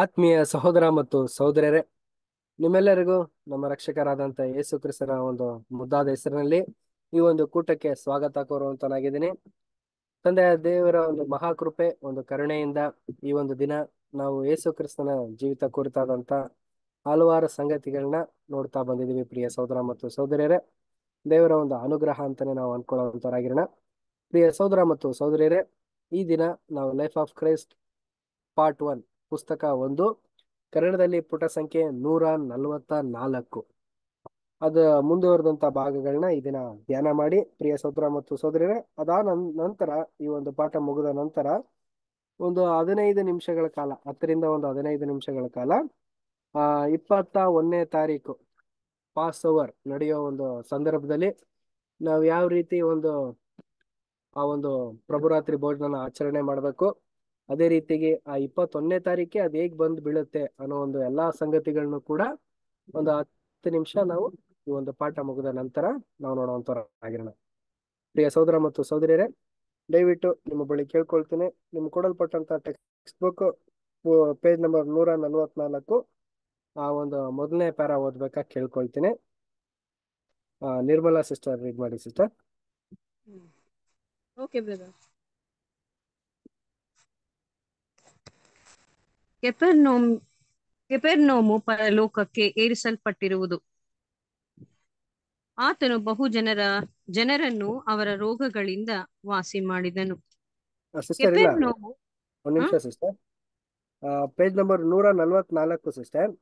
ಆತ್ಮೀಯ ಸಹೋದರ ಮತ್ತು ಸಹೋದರರೇ ನಿಮ್ಮೆಲ್ಲರಿಗೂ ನಮ್ಮ ರಕ್ಷಕರಾದಂತ ಯೇಸು ಕ್ರಿಸ್ತನ ಒಂದು ಮುದ್ದಾದ ಹೆಸರಿನಲ್ಲಿ ಈ ಒಂದು ಕೂಟಕ್ಕೆ ಸ್ವಾಗತ ಕೋರುವಂತನಾಗಿದ್ದೀನಿ ತಂದೆಯ ದೇವರ ಒಂದು ಮಹಾಕೃಪೆ ಒಂದು ಕರುಣೆಯಿಂದ ಈ ಒಂದು ದಿನ ನಾವು ಯೇಸು ಕ್ರಿಸ್ತನ ಜೀವಿತ ಕುರಿತಾದಂತ ಹಲವಾರು ಸಂಗತಿಗಳನ್ನ ನೋಡ್ತಾ ಬಂದಿದ್ದೀವಿ ಪ್ರಿಯ ಸಹೋದರ ಮತ್ತು ಸಹೋದರಿಯರೇ ದೇವರ ಒಂದು ಅನುಗ್ರಹ ಅಂತಾನೆ ನಾವು ಅನ್ಕೊಳ್ಳುವಂತರಾಗಿರೋಣ ಪ್ರಿಯ ಸಹೋದರ ಮತ್ತು ಸಹೋದರಿಯರೇ ಈ ದಿನ ನಾವು life of Christ part one ಪುಸ್ತಕ ಒಂದು ಕನ್ನಡದಲ್ಲಿ ಪುಟ ಸಂಖ್ಯೆ ನೂರ ನಲವತ್ತ ನಾಲ್ಕು ಅದು ಮುಂದುವರೆದಂತ ಭಾಗಗಳನ್ನ ಇದನ್ನ ಧ್ಯಾನ ಮಾಡಿ ಪ್ರಿಯ ಸೋದರ ಮತ್ತು ಸೋದರಿಯರೇ ಅದಾದ ನಂತರ ಈ ಒಂದು ಪಾಠ ಮುಗಿದ ನಂತರ ಒಂದು ಹದಿನೈದು ನಿಮಿಷಗಳ ಕಾಲ ಹತ್ತರಿಂದ ಒಂದು ಹದಿನೈದು ನಿಮಿಷಗಳ ಕಾಲ ಆ ಇಪ್ಪತ್ತ ಒಂದನೇ ತಾರೀಕು ಪಾಸ್ ಓವರ್ ನಡೆಯೋ ಒಂದು ಸಂದರ್ಭದಲ್ಲಿ ನಾವು ಯಾವ ರೀತಿ ಒಂದು ಆ ಒಂದು ಪ್ರಭುರಾತ್ರಿ ಭೋಜನ ಆಚರಣೆ ಮಾಡಬೇಕು ಅದೇ ರೀತಿಗೆ ಆ ಇಪ್ಪತ್ತೊಂದನೇ ತಾರೀಕೆ ಅದ್ ಹೇಗ್ ಬಂದ್ ಬೀಳುತ್ತೆ ಅನ್ನೋ ಒಂದು ಎಲ್ಲಾ ಸಂಗತಿಗಳನ್ನು ಕೂಡ ಒಂದು ಹತ್ತು ನಿಮಿಷ ನಾವು ಈ ಒಂದು ಪಾಠ ಮುಗಿದ ನಂತರ ನಾವು ನೋಡುವಂತವರಾಗಿರೋಣ ಪ್ರಿಯ ಸಹೋದರ ಮತ್ತು ಸಹೋದರಿಯರೇ ದಯವಿಟ್ಟು ನಿಮ್ಮ ಬಳಿ ಕೇಳ್ಕೊಳ್ತೀನಿ ನಿಮ್ಗೆ ಕೊಡಲ್ಪಟ್ಟಂತ ಟೆಕ್ಸ್ಟ್ ಬುಕ್ ಪೇಜ್ ನಂಬರ್ ನೂರ ನಲ್ವತ್ನಾಲ್ಕು ಆ ಒಂದು ಮೊದಲನೇ ಪ್ಯಾರ ಓದ್ಬೇಕಾ ಕೇಳ್ಕೊಳ್ತೀನಿ ನಿರ್ಮಲಾ ಸಿಸ್ಟರ್ ರೀಡ್ ಮಾಡಿ sister okay brother Capernaum Capernaum ಪರಲೋಕಕ್ಕೆ ಏರಿಸಲ್ಪಟ್ಟಿರುವುದು ಆತನು ಬಹು ಜನರ ಜನರನ್ನು ಅವರ ರೋಗಗಳಿಂದ ವಾಸಿ ಮಾಡಿದನು ನಿಮಿಷ ಸಿಸ್ಟರ್ ಪೇಜ್ ನಂಬರ್ ನೂರ ನಲ್ವತ್ನಾಲ್ಕು ಸಿಸ್ಟರ್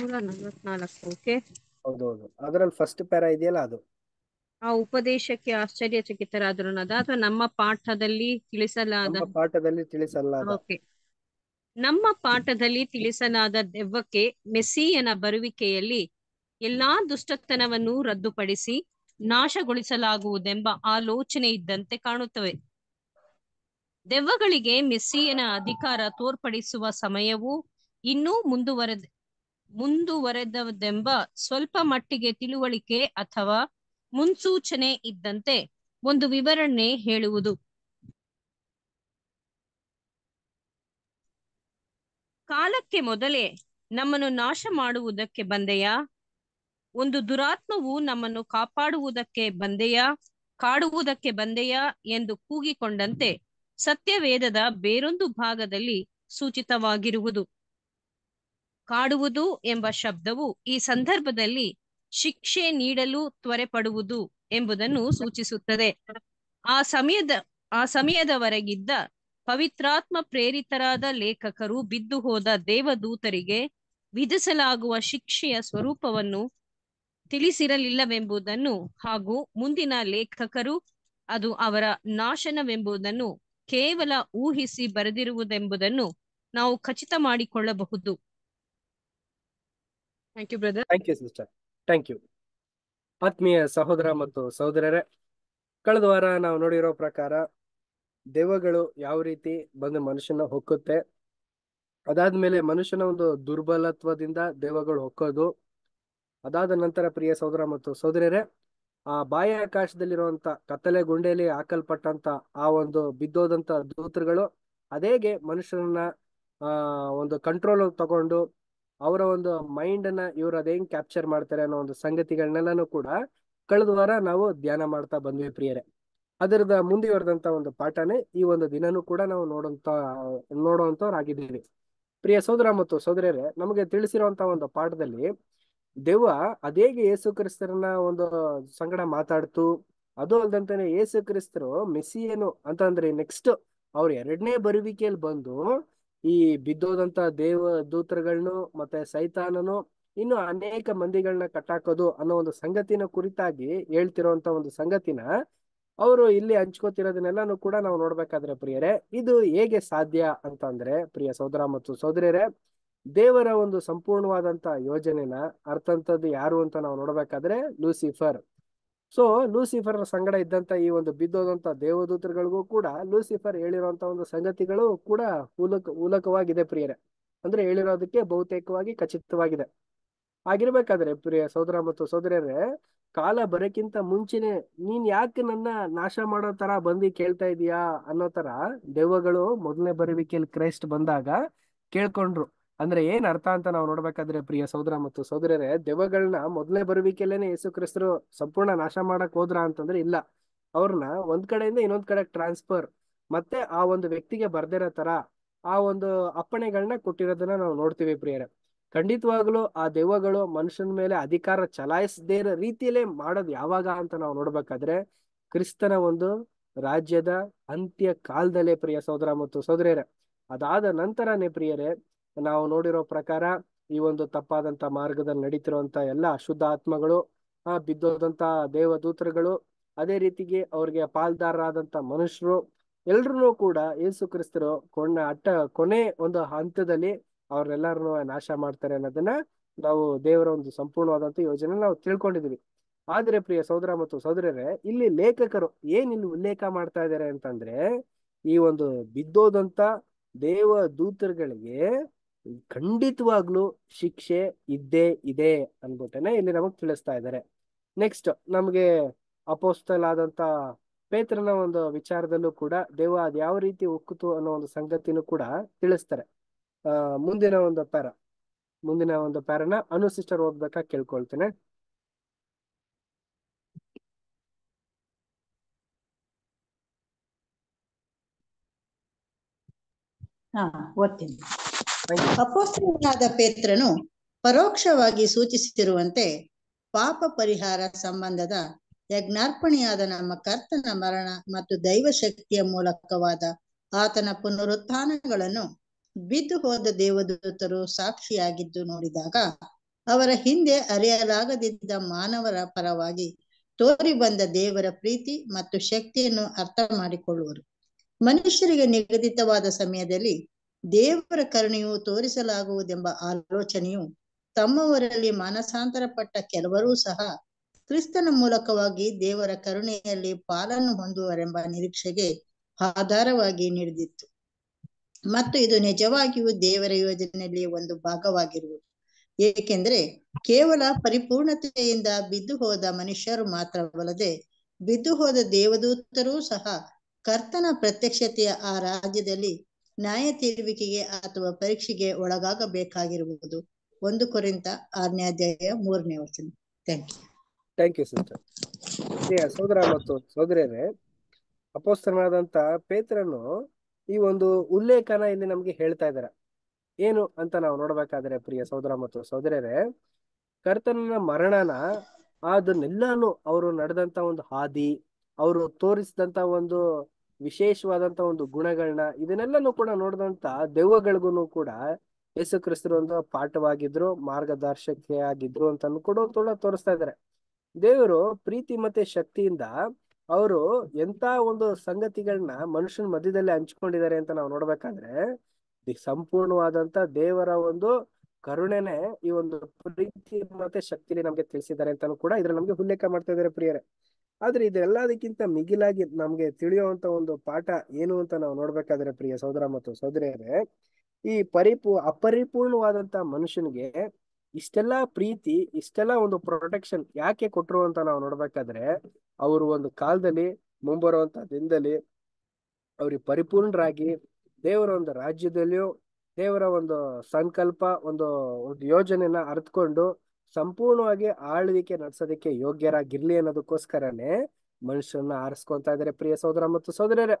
ನೂರ ನಲ್ವತ್ನಾಲ್ಕು ಓಕೆ ಹೌದು ಹೌದು ಅದರಲ್ಲಿ ಫಸ್ಟ್ ಪ್ಯಾರಾ ಇದೆಯಲ್ಲ ಅದು ಆ ಉಪದೇಶಕ್ಕೆ ಆಶ್ಚರ್ಯಚಕಿತರಾದರುನದ ಅಥವಾ ನಮ್ಮ ಪಾಠದಲ್ಲಿ ತಿಳಿಸಲಾದ ಪಾಠದಲ್ಲಿ ತಿಳಿಸಲಾದ ಓಕೆ ನಮ್ಮ ಪಾಠದಲ್ಲಿ ತಿಳಿಸಲಾದ ದೆವ್ವಕ್ಕೆ ಮೆಸ್ಸಿಯನ ಬರುವಿಕೆಯಲ್ಲಿ ಎಲ್ಲಾ ದುಷ್ಟತನವನ್ನು ರದ್ದುಪಡಿಸಿ ನಾಶಗೊಳಿಸಲಾಗುವುದೆಂಬ ಆಲೋಚನೆ ಇದ್ದಂತೆ ಕಾಣುತ್ತವೆ ದೆವ್ವಗಳಿಗೆ ಮೆಸ್ಸಿಯನ ಅಧಿಕಾರ ತೋರ್ಪಡಿಸುವ ಸಮಯವು ಇನ್ನೂ ಮುಂದುವರೆದ ಮುಂದುವರೆದದೆಂಬ ಸ್ವಲ್ಪ ಮಟ್ಟಿಗೆ ತಿಳುವಳಿಕೆ ಅಥವಾ ಮುನ್ಸೂಚನೆ ಇದ್ದಂತೆ ಒಂದು ವಿವರಣೆ ಹೇಳುವುದು ಕಾಲಕ್ಕೆ ಮೊದಲೇ ನಮ್ಮನ್ನು ನಾಶ ಮಾಡುವುದಕ್ಕೆ ಬಂದೆಯಾ ಒಂದು ದುರಾತ್ಮವು ನಮ್ಮನ್ನು ಕಾಪಾಡುವುದಕ್ಕೆ ಬಂದೆಯಾ ಕಾಡುವುದಕ್ಕೆ ಬಂದೆಯಾ ಎಂದು ಕೂಗಿಕೊಂಡಂತೆ ಸತ್ಯವೇದದ ಬೇರೊಂದು ಭಾಗದಲ್ಲಿ ಸೂಚಿತವಾಗಿರುವುದು ಕಾಡುವುದು ಎಂಬ ಶಬ್ದವು ಈ ಸಂದರ್ಭದಲ್ಲಿ ಶಿಕ್ಷೆ ನೀಡಲು ತ್ವರೆ ಎಂಬುದನ್ನು ಸೂಚಿಸುತ್ತದೆ ಆ ಸಮಯದ ಆ ಸಮಯದವರೆಗಿದ್ದ ಪವಿತ್ರಾತ್ಮ ಪ್ರೇರಿತರಾದ ಲೇಖಕರು ಬಿದ್ದು ಹೋದ ದೇವದೂತರಿಗೆ ವಿಧಿಸಲಾಗುವ ಶಿಕ್ಷೆಯ ಸ್ವರೂಪವನ್ನು ತಿಳಿಸಿರಲಿಲ್ಲವೆಂಬುದನ್ನು ಹಾಗೂ ಮುಂದಿನ ಲೇಖಕರು ಅದು ಅವರ ನಾಶನವೆಂಬುದನ್ನು ಕೇವಲ ಊಹಿಸಿ ಬರೆದಿರುವುದೆಂಬುದನ್ನು ನಾವು ಖಚಿತ ಮಾಡಿಕೊಳ್ಳಬಹುದು ಆತ್ಮೀಯ ಸಹೋದರ ಮತ್ತು ಸಹೋದರರೇ ಕಳೆದ ವಾರ ನಾವು ನೋಡಿರೋ ಪ್ರಕಾರ ದೆವ್ವಗಳು ಯಾವ ರೀತಿ ಬಂದು ಮನುಷ್ಯನ ಹೊಕ್ಕುತ್ತೆ ಅದಾದ್ಮೇಲೆ ಮನುಷ್ಯನ ಒಂದು ದುರ್ಬಲತ್ವದಿಂದ ದೇವಗಳು ಹೊಕ್ಕೋದು ಅದಾದ ನಂತರ ಪ್ರಿಯ ಸಹೋದರ ಮತ್ತು ಸಹೋದರಿಯರೇ ಆ ಬಾಹ್ಯಾಕಾಶದಲ್ಲಿರುವಂತ ಕತ್ತಲೆ ಗುಂಡೆಯಲ್ಲಿ ಹಾಕಲ್ಪಟ್ಟಂತ ಆ ಒಂದು ಬಿದ್ದೋದಂತ ದೂತರುಗಳು ಅದೇಗೆ ಮನುಷ್ಯರನ್ನ ಆ ಒಂದು ಕಂಟ್ರೋಲ್ ತಗೊಂಡು ಅವರ ಒಂದು ಮೈಂಡ್ ಅನ್ನ ಇವ್ರು ಏನ್ ಕ್ಯಾಪ್ಚರ್ ಮಾಡ್ತಾರೆ ಅನ್ನೋ ಒಂದು ಸಂಗತಿಗಳನ್ನೆಲ್ಲನೂ ಕೂಡ ಕಳೆದ ವಾರ ನಾವು ಧ್ಯಾನ ಮಾಡ್ತಾ ಬಂದ್ವಿ ಪ್ರಿಯರೇ ಅದರದ ಮುಂದುವರೆದಂತ ಒಂದು ಪಾಠನೇ ಈ ಒಂದು ದಿನನೂ ಕೂಡ ನಾವು ನೋಡಂತ ನೋಡುವಂತವ್ರಾಗಿದ್ದೀವಿ ಪ್ರಿಯ ಸೋದರ ಮತ್ತು ಸೋದರಿಯರೇ ನಮಗೆ ತಿಳಿಸಿರುವಂತ ಒಂದು ಪಾಠದಲ್ಲಿ ದೆವ್ವ ಅದೇಗೆ ಯೇಸು ಕ್ರಿಸ್ತರನ್ನ ಒಂದು ಸಂಗಡ ಮಾತಾಡ್ತು ಅದು ಅಲ್ದಂತಾನೆ ಯೇಸು ಕ್ರಿಸ್ತರು ಮೆಸ್ಸಿಯನು ಅಂತ ಅಂದ್ರೆ ನೆಕ್ಸ್ಟ್ ಅವ್ರ ಎರಡನೇ ಬರುವಿಕೆಯಲ್ಲಿ ಬಂದು ಈ ಬಿದ್ದೋದಂತ ದೇವ ದೂತ್ರಗಳ್ನು ಮತ್ತೆ ಸೈತಾನನು ಇನ್ನು ಅನೇಕ ಮಂದಿಗಳನ್ನ ಕಟ್ಟಾಕೋದು ಅನ್ನೋ ಒಂದು ಸಂಗತಿನ ಕುರಿತಾಗಿ ಹೇಳ್ತಿರೋಂತ ಒಂದು ಸಂಗತಿನ ಅವರು ಇಲ್ಲಿ ಹಂಚ್ಕೋತಿರೋದನ್ನೆಲ್ಲಾನು ಕೂಡ ನಾವು ನೋಡ್ಬೇಕಾದ್ರೆ ಪ್ರಿಯರೇ ಇದು ಹೇಗೆ ಸಾಧ್ಯ ಅಂತಂದ್ರೆ ಪ್ರಿಯ ಸೋದರ ಮತ್ತು ಸೋದರಿಯರೇ ದೇವರ ಒಂದು ಸಂಪೂರ್ಣವಾದಂತ ಯೋಜನೆನ ಅರ್ಥಂತದ್ದು ಯಾರು ಅಂತ ನಾವು ನೋಡ್ಬೇಕಾದ್ರೆ ಲೂಸಿಫರ್ ಸೊ ಲೂಸಿಫರ್ ಸಂಗಡ ಇದ್ದಂತ ಈ ಒಂದು ಬಿದ್ದೋದಂತ ದೇವದೂತರುಗಳಿಗೂ ಕೂಡ ಲೂಸಿಫರ್ ಹೇಳಿರುವಂತ ಒಂದು ಸಂಗತಿಗಳು ಕೂಡ ಉಲಕ ಉಲಕವಾಗಿದೆ ಪ್ರಿಯರೇ ಅಂದ್ರೆ ಹೇಳಿರೋದಕ್ಕೆ ಬಹುತೇಕವಾಗಿ ಖಚಿತವಾಗಿದೆ ಆಗಿರ್ಬೇಕಾದ್ರೆ ಪ್ರಿಯ ಸೋದರ ಮತ್ತು ಸೋದರರೇ ಕಾಲ ಬರೋಕ್ಕಿಂತ ಮುಂಚೆನೆ ನೀನ್ ಯಾಕೆ ನನ್ನ ನಾಶ ಮಾಡೋ ತರ ಬಂದು ಕೇಳ್ತಾ ಇದೀಯಾ ಅನ್ನೋ ತರ ದೆವ್ವಗಳು ಮೊದಲನೇ ಬರುವಿಕೆಯಲ್ಲಿ ಕ್ರೈಸ್ಟ್ ಬಂದಾಗ ಕೇಳ್ಕೊಂಡ್ರು ಅಂದ್ರೆ ಏನ್ ಅರ್ಥ ಅಂತ ನಾವು ನೋಡ್ಬೇಕಾದ್ರೆ ಪ್ರಿಯ ಸೋದರ ಮತ್ತು ಸೋದರರೇ ದೆವ್ವಗಳನ್ನ ಮೊದಲನೇ ಬರುವಿಕೆಲ್ಲೇನೆ ಯೇಸು ಕ್ರಿಸ್ತರು ಸಂಪೂರ್ಣ ನಾಶ ಮಾಡಕ್ ಹೋದ್ರ ಅಂತಂದ್ರೆ ಇಲ್ಲ ಅವ್ರನ್ನ ಒಂದ್ ಕಡೆಯಿಂದ ಇನ್ನೊಂದ್ ಕಡೆ ಟ್ರಾನ್ಸ್ಫರ್ ಮತ್ತೆ ಆ ಒಂದು ವ್ಯಕ್ತಿಗೆ ಬರ್ದಿರೋ ತರ ಆ ಒಂದು ಅಪ್ಪಣೆಗಳನ್ನ ಕೊಟ್ಟಿರೋದನ್ನ ನಾವು ನೋಡ್ತೀವಿ ಪ್ರಿಯರೇ ಖಂಡಿತವಾಗ್ಲೂ ಆ ದೆವ್ವಗಳು ಮನುಷ್ಯನ ಮೇಲೆ ಅಧಿಕಾರ ಚಲಾಯಿಸದೇ ಇರೋ ರೀತಿಯಲ್ಲೇ ಮಾಡೋದು ಯಾವಾಗ ಅಂತ ನಾವು ನೋಡ್ಬೇಕಾದ್ರೆ ಕ್ರಿಸ್ತನ ಒಂದು ರಾಜ್ಯದ ಅಂತ್ಯ ಕಾಲದಲ್ಲೇ ಪ್ರಿಯ ಸಹೋದರ ಮತ್ತು ಸೋದರಿಯರೇ ಅದಾದ ನಂತರನೇ ಪ್ರಿಯರೇ ನಾವು ನೋಡಿರೋ ಪ್ರಕಾರ ಈ ಒಂದು ತಪ್ಪಾದಂತ ಮಾರ್ಗದಲ್ಲಿ ನಡೀತಿರುವಂತ ಎಲ್ಲ ಅಶುದ್ಧ ಆತ್ಮಗಳು ಆ ಬಿದ್ದೋದಂತ ದೇವದೂತರುಗಳು ಅದೇ ರೀತಿಗೆ ಅವ್ರಿಗೆ ಪಾಲ್ದಾರರಾದಂತ ಮನುಷ್ಯರು ಎಲ್ರೂ ಕೂಡ ಯೇಸು ಕ್ರಿಸ್ತರು ಕೊನೆ ಅಟ್ಟ ಕೊನೆ ಒಂದು ಹಂತದಲ್ಲಿ ಅವ್ರನ್ನೆಲ್ಲರನ್ನು ನಾಶ ಮಾಡ್ತಾರೆ ಅನ್ನೋದನ್ನ ನಾವು ದೇವರ ಒಂದು ಸಂಪೂರ್ಣವಾದಂತ ಯೋಜನೆ ನಾವು ತಿಳ್ಕೊಂಡಿದೀವಿ ಆದ್ರೆ ಪ್ರಿಯ ಸಹೋದರ ಮತ್ತು ಸಹೋದರರೇ ಇಲ್ಲಿ ಲೇಖಕರು ಏನ್ ಇಲ್ಲಿ ಉಲ್ಲೇಖ ಮಾಡ್ತಾ ಇದ್ದಾರೆ ಅಂತಂದ್ರೆ ಈ ಒಂದು ಬಿದ್ದೋದಂತ ದೇವ ದೂತರುಗಳಿಗೆ ಖಂಡಿತವಾಗ್ಲೂ ಶಿಕ್ಷೆ ಇದ್ದೇ ಇದೆ ಅನ್ಬಿಟ್ಟನೆ ಇಲ್ಲಿ ನಮಗ್ ತಿಳಿಸ್ತಾ ಇದ್ದಾರೆ ನೆಕ್ಸ್ಟ್ ನಮ್ಗೆ ಅಪೋಸ್ತಲ್ ಆದಂತ ಪೇತ್ರನ ಒಂದು ವಿಚಾರದಲ್ಲೂ ಕೂಡ ದೇವ ಅದ್ ಯಾವ ರೀತಿ ಉಕ್ಕುತು ಅನ್ನೋ ಒಂದು ಸಂಗತಿನೂ ಕೂಡ ತಿಳಿಸ್ತಾರೆ ಮುಂದಿನ ಒಂದು ಪ್ಯಾರ ಮುಂದಿನ ಒಂದು ಪ್ಯಾರನ ಅನು ಸಿಸ್ಟರ್ ಓದ್ಬೇಕಾ ಕೇಳ್ಕೊಳ್ತೇನೆ ಅಪೋಸ್ತನಾದ ಪೇತ್ರನು ಪರೋಕ್ಷವಾಗಿ ಸೂಚಿಸಿರುವಂತೆ ಪಾಪ ಪರಿಹಾರ ಸಂಬಂಧದ ಯಜ್ಞಾರ್ಪಣೆಯಾದ ನಮ್ಮ ಕರ್ತನ ಮರಣ ಮತ್ತು ದೈವ ಶಕ್ತಿಯ ಮೂಲಕವಾದ ಆತನ ಪುನರುತ್ಥಾನಗಳನ್ನು ಬಿದ್ದು ಹೋದ ದೇವದೂತರು ಸಾಕ್ಷಿಯಾಗಿದ್ದು ನೋಡಿದಾಗ ಅವರ ಹಿಂದೆ ಅರಿಯಲಾಗದಿದ್ದ ಮಾನವರ ಪರವಾಗಿ ತೋರಿ ಬಂದ ದೇವರ ಪ್ರೀತಿ ಮತ್ತು ಶಕ್ತಿಯನ್ನು ಅರ್ಥ ಮಾಡಿಕೊಳ್ಳುವರು ಮನುಷ್ಯರಿಗೆ ನಿಗದಿತವಾದ ಸಮಯದಲ್ಲಿ ದೇವರ ಕರುಣೆಯು ತೋರಿಸಲಾಗುವುದೆಂಬ ಆಲೋಚನೆಯು ತಮ್ಮವರಲ್ಲಿ ಮಾನಸಾಂತರಪಟ್ಟ ಪಟ್ಟ ಕೆಲವರೂ ಸಹ ಕ್ರಿಸ್ತನ ಮೂಲಕವಾಗಿ ದೇವರ ಕರುಣೆಯಲ್ಲಿ ಪಾಲನ್ನು ಹೊಂದುವರೆಂಬ ನಿರೀಕ್ಷೆಗೆ ಆಧಾರವಾಗಿ ನೀಡಿದಿತ್ತು ಮತ್ತು ಇದು ನಿಜವಾಗಿಯೂ ದೇವರ ಯೋಜನೆಯಲ್ಲಿ ಒಂದು ಭಾಗವಾಗಿರುವುದು ಏಕೆಂದರೆ ಕೇವಲ ಪರಿಪೂರ್ಣತೆಯಿಂದ ಬಿದ್ದು ಹೋದ ಮನುಷ್ಯರು ಮಾತ್ರವಲ್ಲದೆ ಬಿದ್ದು ಹೋದ ದೇವದೂತರೂ ಸಹ ಕರ್ತನ ಪ್ರತ್ಯಕ್ಷತೆಯ ಆ ರಾಜ್ಯದಲ್ಲಿ ನ್ಯಾಯ ತೀರುವಿಕೆಗೆ ಅಥವಾ ಪರೀಕ್ಷೆಗೆ ಒಳಗಾಗಬೇಕಾಗಿರುವುದು ಒಂದು ಕುರಿತ ಅಧ್ಯಾಯ ಮೂರನೇ ವಚನ thank you thank you sister ಸೋದರ ಮತ್ತು ಸೋದರಿಯರೇ ಅಪೋಸ್ತನಾದಂತ ಪೇತ್ರನು ಈ ಒಂದು ಉಲ್ಲೇಖನ ಇಲ್ಲಿ ನಮ್ಗೆ ಹೇಳ್ತಾ ಇದ್ದಾರೆ ಏನು ಅಂತ ನಾವು ನೋಡ್ಬೇಕಾದ್ರೆ ಪ್ರಿಯ ಸಹೋದರ ಮತ್ತು ಸಹೋದರರೇ ಕರ್ತನ ಮರಣನ ಅದನ್ನೆಲ್ಲಾನು ಅವರು ನಡೆದಂತ ಒಂದು ಹಾದಿ ಅವರು ತೋರಿಸಿದಂತ ಒಂದು ವಿಶೇಷವಾದಂತ ಒಂದು ಗುಣಗಳನ್ನ ಇದನ್ನೆಲ್ಲಾನು ಕೂಡ ನೋಡಿದಂತ ದೆವ್ವಗಳಿಗೂ ಕೂಡ ಯೇಸು ಕ್ರಿಸ್ತರು ಒಂದು ಪಾಠವಾಗಿದ್ರು ಮಾರ್ಗದರ್ಶಕ ಆಗಿದ್ರು ಅಂತಾನು ಕೂಡ ತೋರಿಸ್ತಾ ಇದಾರೆ ದೇವರು ಪ್ರೀತಿ ಮತ್ತೆ ಶಕ್ತಿಯಿಂದ ಅವರು ಎಂತ ಒಂದು ಸಂಗತಿಗಳನ್ನ ಮನುಷ್ಯನ ಮಧ್ಯದಲ್ಲಿ ಹಂಚ್ಕೊಂಡಿದ್ದಾರೆ ಅಂತ ನಾವು ನೋಡ್ಬೇಕಾದ್ರೆ ಸಂಪೂರ್ಣವಾದಂತ ದೇವರ ಒಂದು ಕರುಣೆನೆ ಈ ಒಂದು ಪ್ರೀತಿ ಮತ್ತೆ ಶಕ್ತಿಲಿ ನಮ್ಗೆ ತಿಳಿಸಿದ್ದಾರೆ ಅಂತಾನು ಕೂಡ ಇದ್ರ ನಮ್ಗೆ ಉಲ್ಲೇಖ ಮಾಡ್ತಾ ಇದ್ದಾರೆ ಪ್ರಿಯರೇ ಆದ್ರೆ ಇದೆಲ್ಲದಕ್ಕಿಂತ ಮಿಗಿಲಾಗಿ ನಮ್ಗೆ ತಿಳಿಯುವಂತ ಒಂದು ಪಾಠ ಏನು ಅಂತ ನಾವು ನೋಡ್ಬೇಕಾದ್ರೆ ಪ್ರಿಯ ಸಹೋದರ ಮತ್ತು ಸಹೋದರಿಯರೇ ಈ ಪರಿಪೂ ಅಪರಿಪೂರ್ಣವಾದಂತ ಮನುಷ್ಯನಿಗೆ ಇಷ್ಟೆಲ್ಲಾ ಪ್ರೀತಿ ಇಷ್ಟೆಲ್ಲಾ ಒಂದು ಪ್ರೊಟೆಕ್ಷನ್ ಯಾಕೆ ಕೊಟ್ರು ಅಂತ ನಾವು ನೋಡ್ಬೇಕಾದ್ರೆ ಅವರು ಒಂದು ಕಾಲದಲ್ಲಿ ಮುಂಬರುವಂತ ದಿನದಲ್ಲಿ ಅವ್ರಿಗೆ ಪರಿಪೂರ್ಣರಾಗಿ ದೇವರ ಒಂದು ರಾಜ್ಯದಲ್ಲಿಯೂ ದೇವರ ಒಂದು ಸಂಕಲ್ಪ ಒಂದು ಒಂದು ಯೋಜನೆನ ಅರ್ತ್ಕೊಂಡು ಸಂಪೂರ್ಣವಾಗಿ ಆಳ್ವಿಕೆ ನಡೆಸೋದಕ್ಕೆ ಯೋಗ್ಯರಾಗಿರ್ಲಿ ಅನ್ನೋದಕ್ಕೋಸ್ಕರನೇ ಮನುಷ್ಯರನ್ನ ಆರಿಸ್ಕೊಂತ ಇದಾರೆ ಪ್ರಿಯ ಸೋದರ ಮತ್ತು ಸೋದರರೇ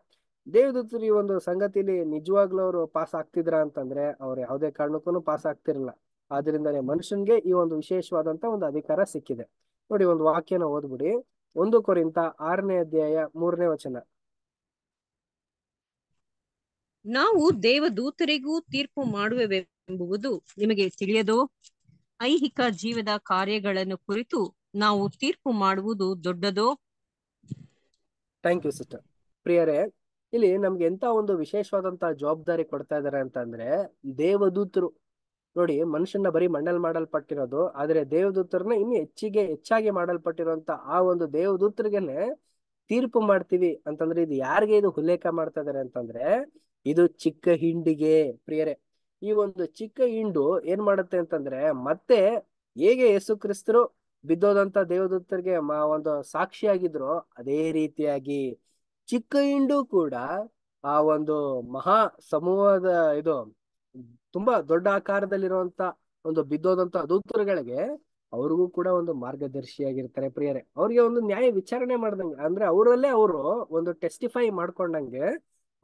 ದೇವದೂತರು ಈ ಒಂದು ಸಂಗತಿಲಿ ನಿಜವಾಗ್ಲೂ ಅವರು ಪಾಸ್ ಆಗ್ತಿದ್ರ ಅಂತಂದ್ರೆ ಅವ್ರು ಯಾವುದೇ ಕಾರಣಕ್ಕೂ ಪಾಸ್ ಆಗ್ತಿರಲ್ಲ ಆದ್ರಿಂದನೇ ಮನುಷ್ಯನ್ಗೆ ಈ ಒಂದು ವಿಶೇಷವಾದಂತ ಒಂದು ಅಧಿಕಾರ ಸಿಕ್ಕಿದೆ ನೋಡಿ ಒಂದು ವಾಕ್ಯನ ಓದ್ಬಿಡಿ ಒಂದು ಕುರಿತ ಆರನೇ ಅಧ್ಯಾಯ ಮೂರನೇ ವಚನ ನಾವು ದೇವದೂತರಿಗೂ ತೀರ್ಪು ಮಾಡುವೆವೆಂಬುದು ನಿಮಗೆ ತಿಳಿಯದೋ ಐಹಿಕ ಜೀವದ ಕಾರ್ಯಗಳನ್ನು ಕುರಿತು ನಾವು ತೀರ್ಪು ಮಾಡುವುದು ದೊಡ್ಡದೋ ಥ್ಯಾಂಕ್ ಯು ಸಿಸ್ಟರ್ ಪ್ರಿಯರೇ ಇಲ್ಲಿ ನಮ್ಗೆ ಎಂತ ಒಂದು ವಿಶೇಷವಾದಂತಹ ಜವಾಬ್ದಾರಿ ಕೊಡ್ತಾ ಇದಾರೆ ಅಂತಂದ್ರೆ ದೇವದೂತರು ನೋಡಿ ಮನುಷ್ಯನ ಬರೀ ಮಣ್ಣಲ್ಲಿ ಮಾಡಲ್ಪಟ್ಟಿರೋದು ಆದ್ರೆ ದೇವದೂತರನ್ನ ಇನ್ನು ಹೆಚ್ಚಿಗೆ ಹೆಚ್ಚಾಗಿ ಮಾಡಲ್ಪಟ್ಟಿರುವಂತ ಆ ಒಂದು ದೇವದೂತರಿಗೆನೆ ತೀರ್ಪು ಮಾಡ್ತೀವಿ ಅಂತಂದ್ರೆ ಇದು ಯಾರಿಗೆ ಇದು ಉಲ್ಲೇಖ ಮಾಡ್ತಾ ಇದಾರೆ ಅಂತಂದ್ರೆ ಇದು ಚಿಕ್ಕ ಹಿಂಡಿಗೆ ಪ್ರಿಯರೇ ಈ ಒಂದು ಚಿಕ್ಕ ಹಿಂಡು ಏನ್ ಮಾಡುತ್ತೆ ಅಂತಂದ್ರೆ ಮತ್ತೆ ಹೇಗೆ ಯೇಸು ಕ್ರಿಸ್ತರು ಬಿದ್ದೋದಂತ ದೇವದೂತರಿಗೆ ಮಾ ಒಂದು ಸಾಕ್ಷಿಯಾಗಿದ್ರು ಅದೇ ರೀತಿಯಾಗಿ ಚಿಕ್ಕ ಹಿಂಡು ಕೂಡ ಆ ಒಂದು ಮಹಾ ಸಮೂಹದ ಇದು ತುಂಬಾ ದೊಡ್ಡ ಆಕಾರದಲ್ಲಿರುವಂತ ಒಂದು ಬಿದ್ದೋದಂತ ದೂತರುಗಳಿಗೆ ಅವ್ರಿಗೂ ಕೂಡ ಒಂದು ಮಾರ್ಗದರ್ಶಿಯಾಗಿರ್ತಾರೆ ಪ್ರಿಯರೇ ಅವ್ರಿಗೆ ಒಂದು ನ್ಯಾಯ ವಿಚಾರಣೆ ಮಾಡ್ದಂಗೆ ಅಂದ್ರೆ ಅವರಲ್ಲೇ ಅವರು ಒಂದು ಟೆಸ್ಟಿಫೈ ಮಾಡ್ಕೊಂಡಂಗೆ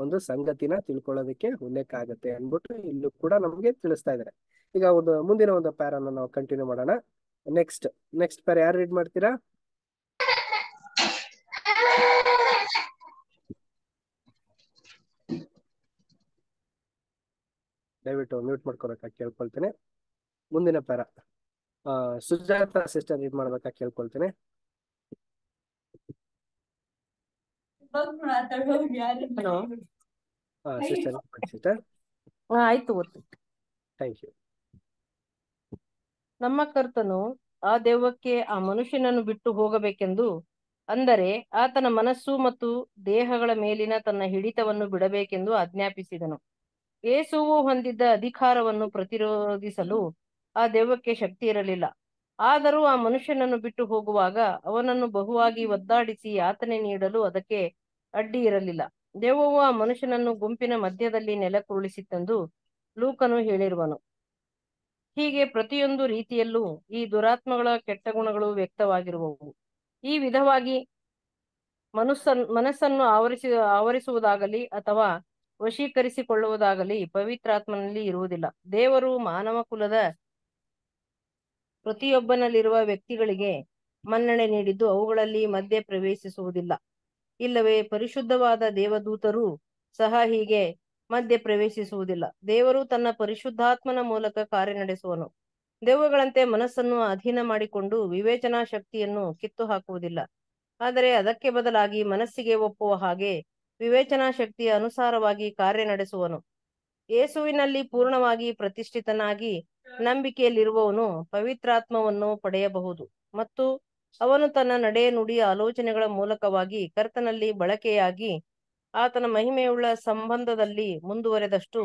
ಒಂದು ಸಂಗತಿನ ತಿಳ್ಕೊಳ್ಳೋದಕ್ಕೆ ಉಲ್ಲೇಖ ಆಗುತ್ತೆ ಅನ್ಬಿಟ್ಟು ಇಲ್ಲೂ ಕೂಡ ನಮ್ಗೆ ತಿಳಿಸ್ತಾ ಇದಾರೆ ಈಗ ಒಂದು ಮುಂದಿನ ಒಂದು ಪ್ಯಾರನ್ನ ನಾವು ಕಂಟಿನ್ಯೂ ಮಾಡೋಣ ನೆಕ್ಸ್ಟ್ ನೆಕ್ಸ್ಟ್ ಪ್ಯಾರ ಯಾರು ರೀಡ್ ಮಾಡ್ತೀರಾ ದಯವಿಟ್ಟು ಮ್ಯೂಟ್ ಮಾಡ್ಕೊಬೇಕಾ ಕೇಳ್ಕೊಳ್ತೇನೆ ಮುಂದಿನ ಪ್ಯಾರ ಸುಜಾತ ಸಿಸ್ಟರ್ ರೀಡ್ ಮಾಡ್ಬೇಕಾ ಕೇಳ್ಕೊಳ್ತೇನೆ ಸಿಸ್ಟರ್ ಯು ನಮ್ಮ ಕರ್ತನು ಆ ದೇವಕ್ಕೆ ಆ ಮನುಷ್ಯನನ್ನು ಬಿಟ್ಟು ಹೋಗಬೇಕೆಂದು ಅಂದರೆ ಆತನ ಮನಸ್ಸು ಮತ್ತು ದೇಹಗಳ ಮೇಲಿನ ತನ್ನ ಹಿಡಿತವನ್ನು ಬಿಡಬೇಕೆಂದು ಆಜ್ಞಾಪಿಸಿದನು ಏಸುವು ಹೊಂದಿದ್ದ ಅಧಿಕಾರವನ್ನು ಪ್ರತಿರೋಧಿಸಲು ಆ ದೆವ್ವಕ್ಕೆ ಶಕ್ತಿ ಇರಲಿಲ್ಲ ಆದರೂ ಆ ಮನುಷ್ಯನನ್ನು ಬಿಟ್ಟು ಹೋಗುವಾಗ ಅವನನ್ನು ಬಹುವಾಗಿ ಒದ್ದಾಡಿಸಿ ಯಾತನೆ ನೀಡಲು ಅದಕ್ಕೆ ಅಡ್ಡಿ ಇರಲಿಲ್ಲ ದೆವ್ವವು ಆ ಮನುಷ್ಯನನ್ನು ಗುಂಪಿನ ಮಧ್ಯದಲ್ಲಿ ನೆಲಕುರುಳಿಸಿತ್ತೆಂದು ಲೂಕನು ಹೇಳಿರುವನು ಹೀಗೆ ಪ್ರತಿಯೊಂದು ರೀತಿಯಲ್ಲೂ ಈ ದುರಾತ್ಮಗಳ ಕೆಟ್ಟ ಗುಣಗಳು ವ್ಯಕ್ತವಾಗಿರುವವು ಈ ವಿಧವಾಗಿ ಮನುಸ್ಸನ್ ಮನಸ್ಸನ್ನು ಆವರಿಸಿ ಆವರಿಸುವುದಾಗಲಿ ಅಥವಾ ವಶೀಕರಿಸಿಕೊಳ್ಳುವುದಾಗಲಿ ಪವಿತ್ರಾತ್ಮನಲ್ಲಿ ಇರುವುದಿಲ್ಲ ದೇವರು ಮಾನವ ಕುಲದ ಪ್ರತಿಯೊಬ್ಬನಲ್ಲಿರುವ ವ್ಯಕ್ತಿಗಳಿಗೆ ಮನ್ನಣೆ ನೀಡಿದ್ದು ಅವುಗಳಲ್ಲಿ ಮಧ್ಯೆ ಪ್ರವೇಶಿಸುವುದಿಲ್ಲ ಇಲ್ಲವೇ ಪರಿಶುದ್ಧವಾದ ದೇವದೂತರು ಸಹ ಹೀಗೆ ಮಧ್ಯೆ ಪ್ರವೇಶಿಸುವುದಿಲ್ಲ ದೇವರು ತನ್ನ ಪರಿಶುದ್ಧಾತ್ಮನ ಮೂಲಕ ಕಾರ್ಯ ನಡೆಸುವನು ದೆವ್ವಗಳಂತೆ ಮನಸ್ಸನ್ನು ಅಧೀನ ಮಾಡಿಕೊಂಡು ವಿವೇಚನಾ ಶಕ್ತಿಯನ್ನು ಕಿತ್ತು ಹಾಕುವುದಿಲ್ಲ ಆದರೆ ಅದಕ್ಕೆ ಬದಲಾಗಿ ಮನಸ್ಸಿಗೆ ಒಪ್ಪುವ ಹಾಗೆ ವಿವೇಚನಾ ಶಕ್ತಿಯ ಅನುಸಾರವಾಗಿ ಕಾರ್ಯ ನಡೆಸುವನು ಯೇಸುವಿನಲ್ಲಿ ಪೂರ್ಣವಾಗಿ ಪ್ರತಿಷ್ಠಿತನಾಗಿ ನಂಬಿಕೆಯಲ್ಲಿರುವವನು ಪವಿತ್ರಾತ್ಮವನ್ನು ಪಡೆಯಬಹುದು ಮತ್ತು ಅವನು ತನ್ನ ನಡೆ ನುಡಿಯ ಆಲೋಚನೆಗಳ ಮೂಲಕವಾಗಿ ಕರ್ತನಲ್ಲಿ ಬಳಕೆಯಾಗಿ ಆತನ ಮಹಿಮೆಯುಳ್ಳ ಸಂಬಂಧದಲ್ಲಿ ಮುಂದುವರೆದಷ್ಟು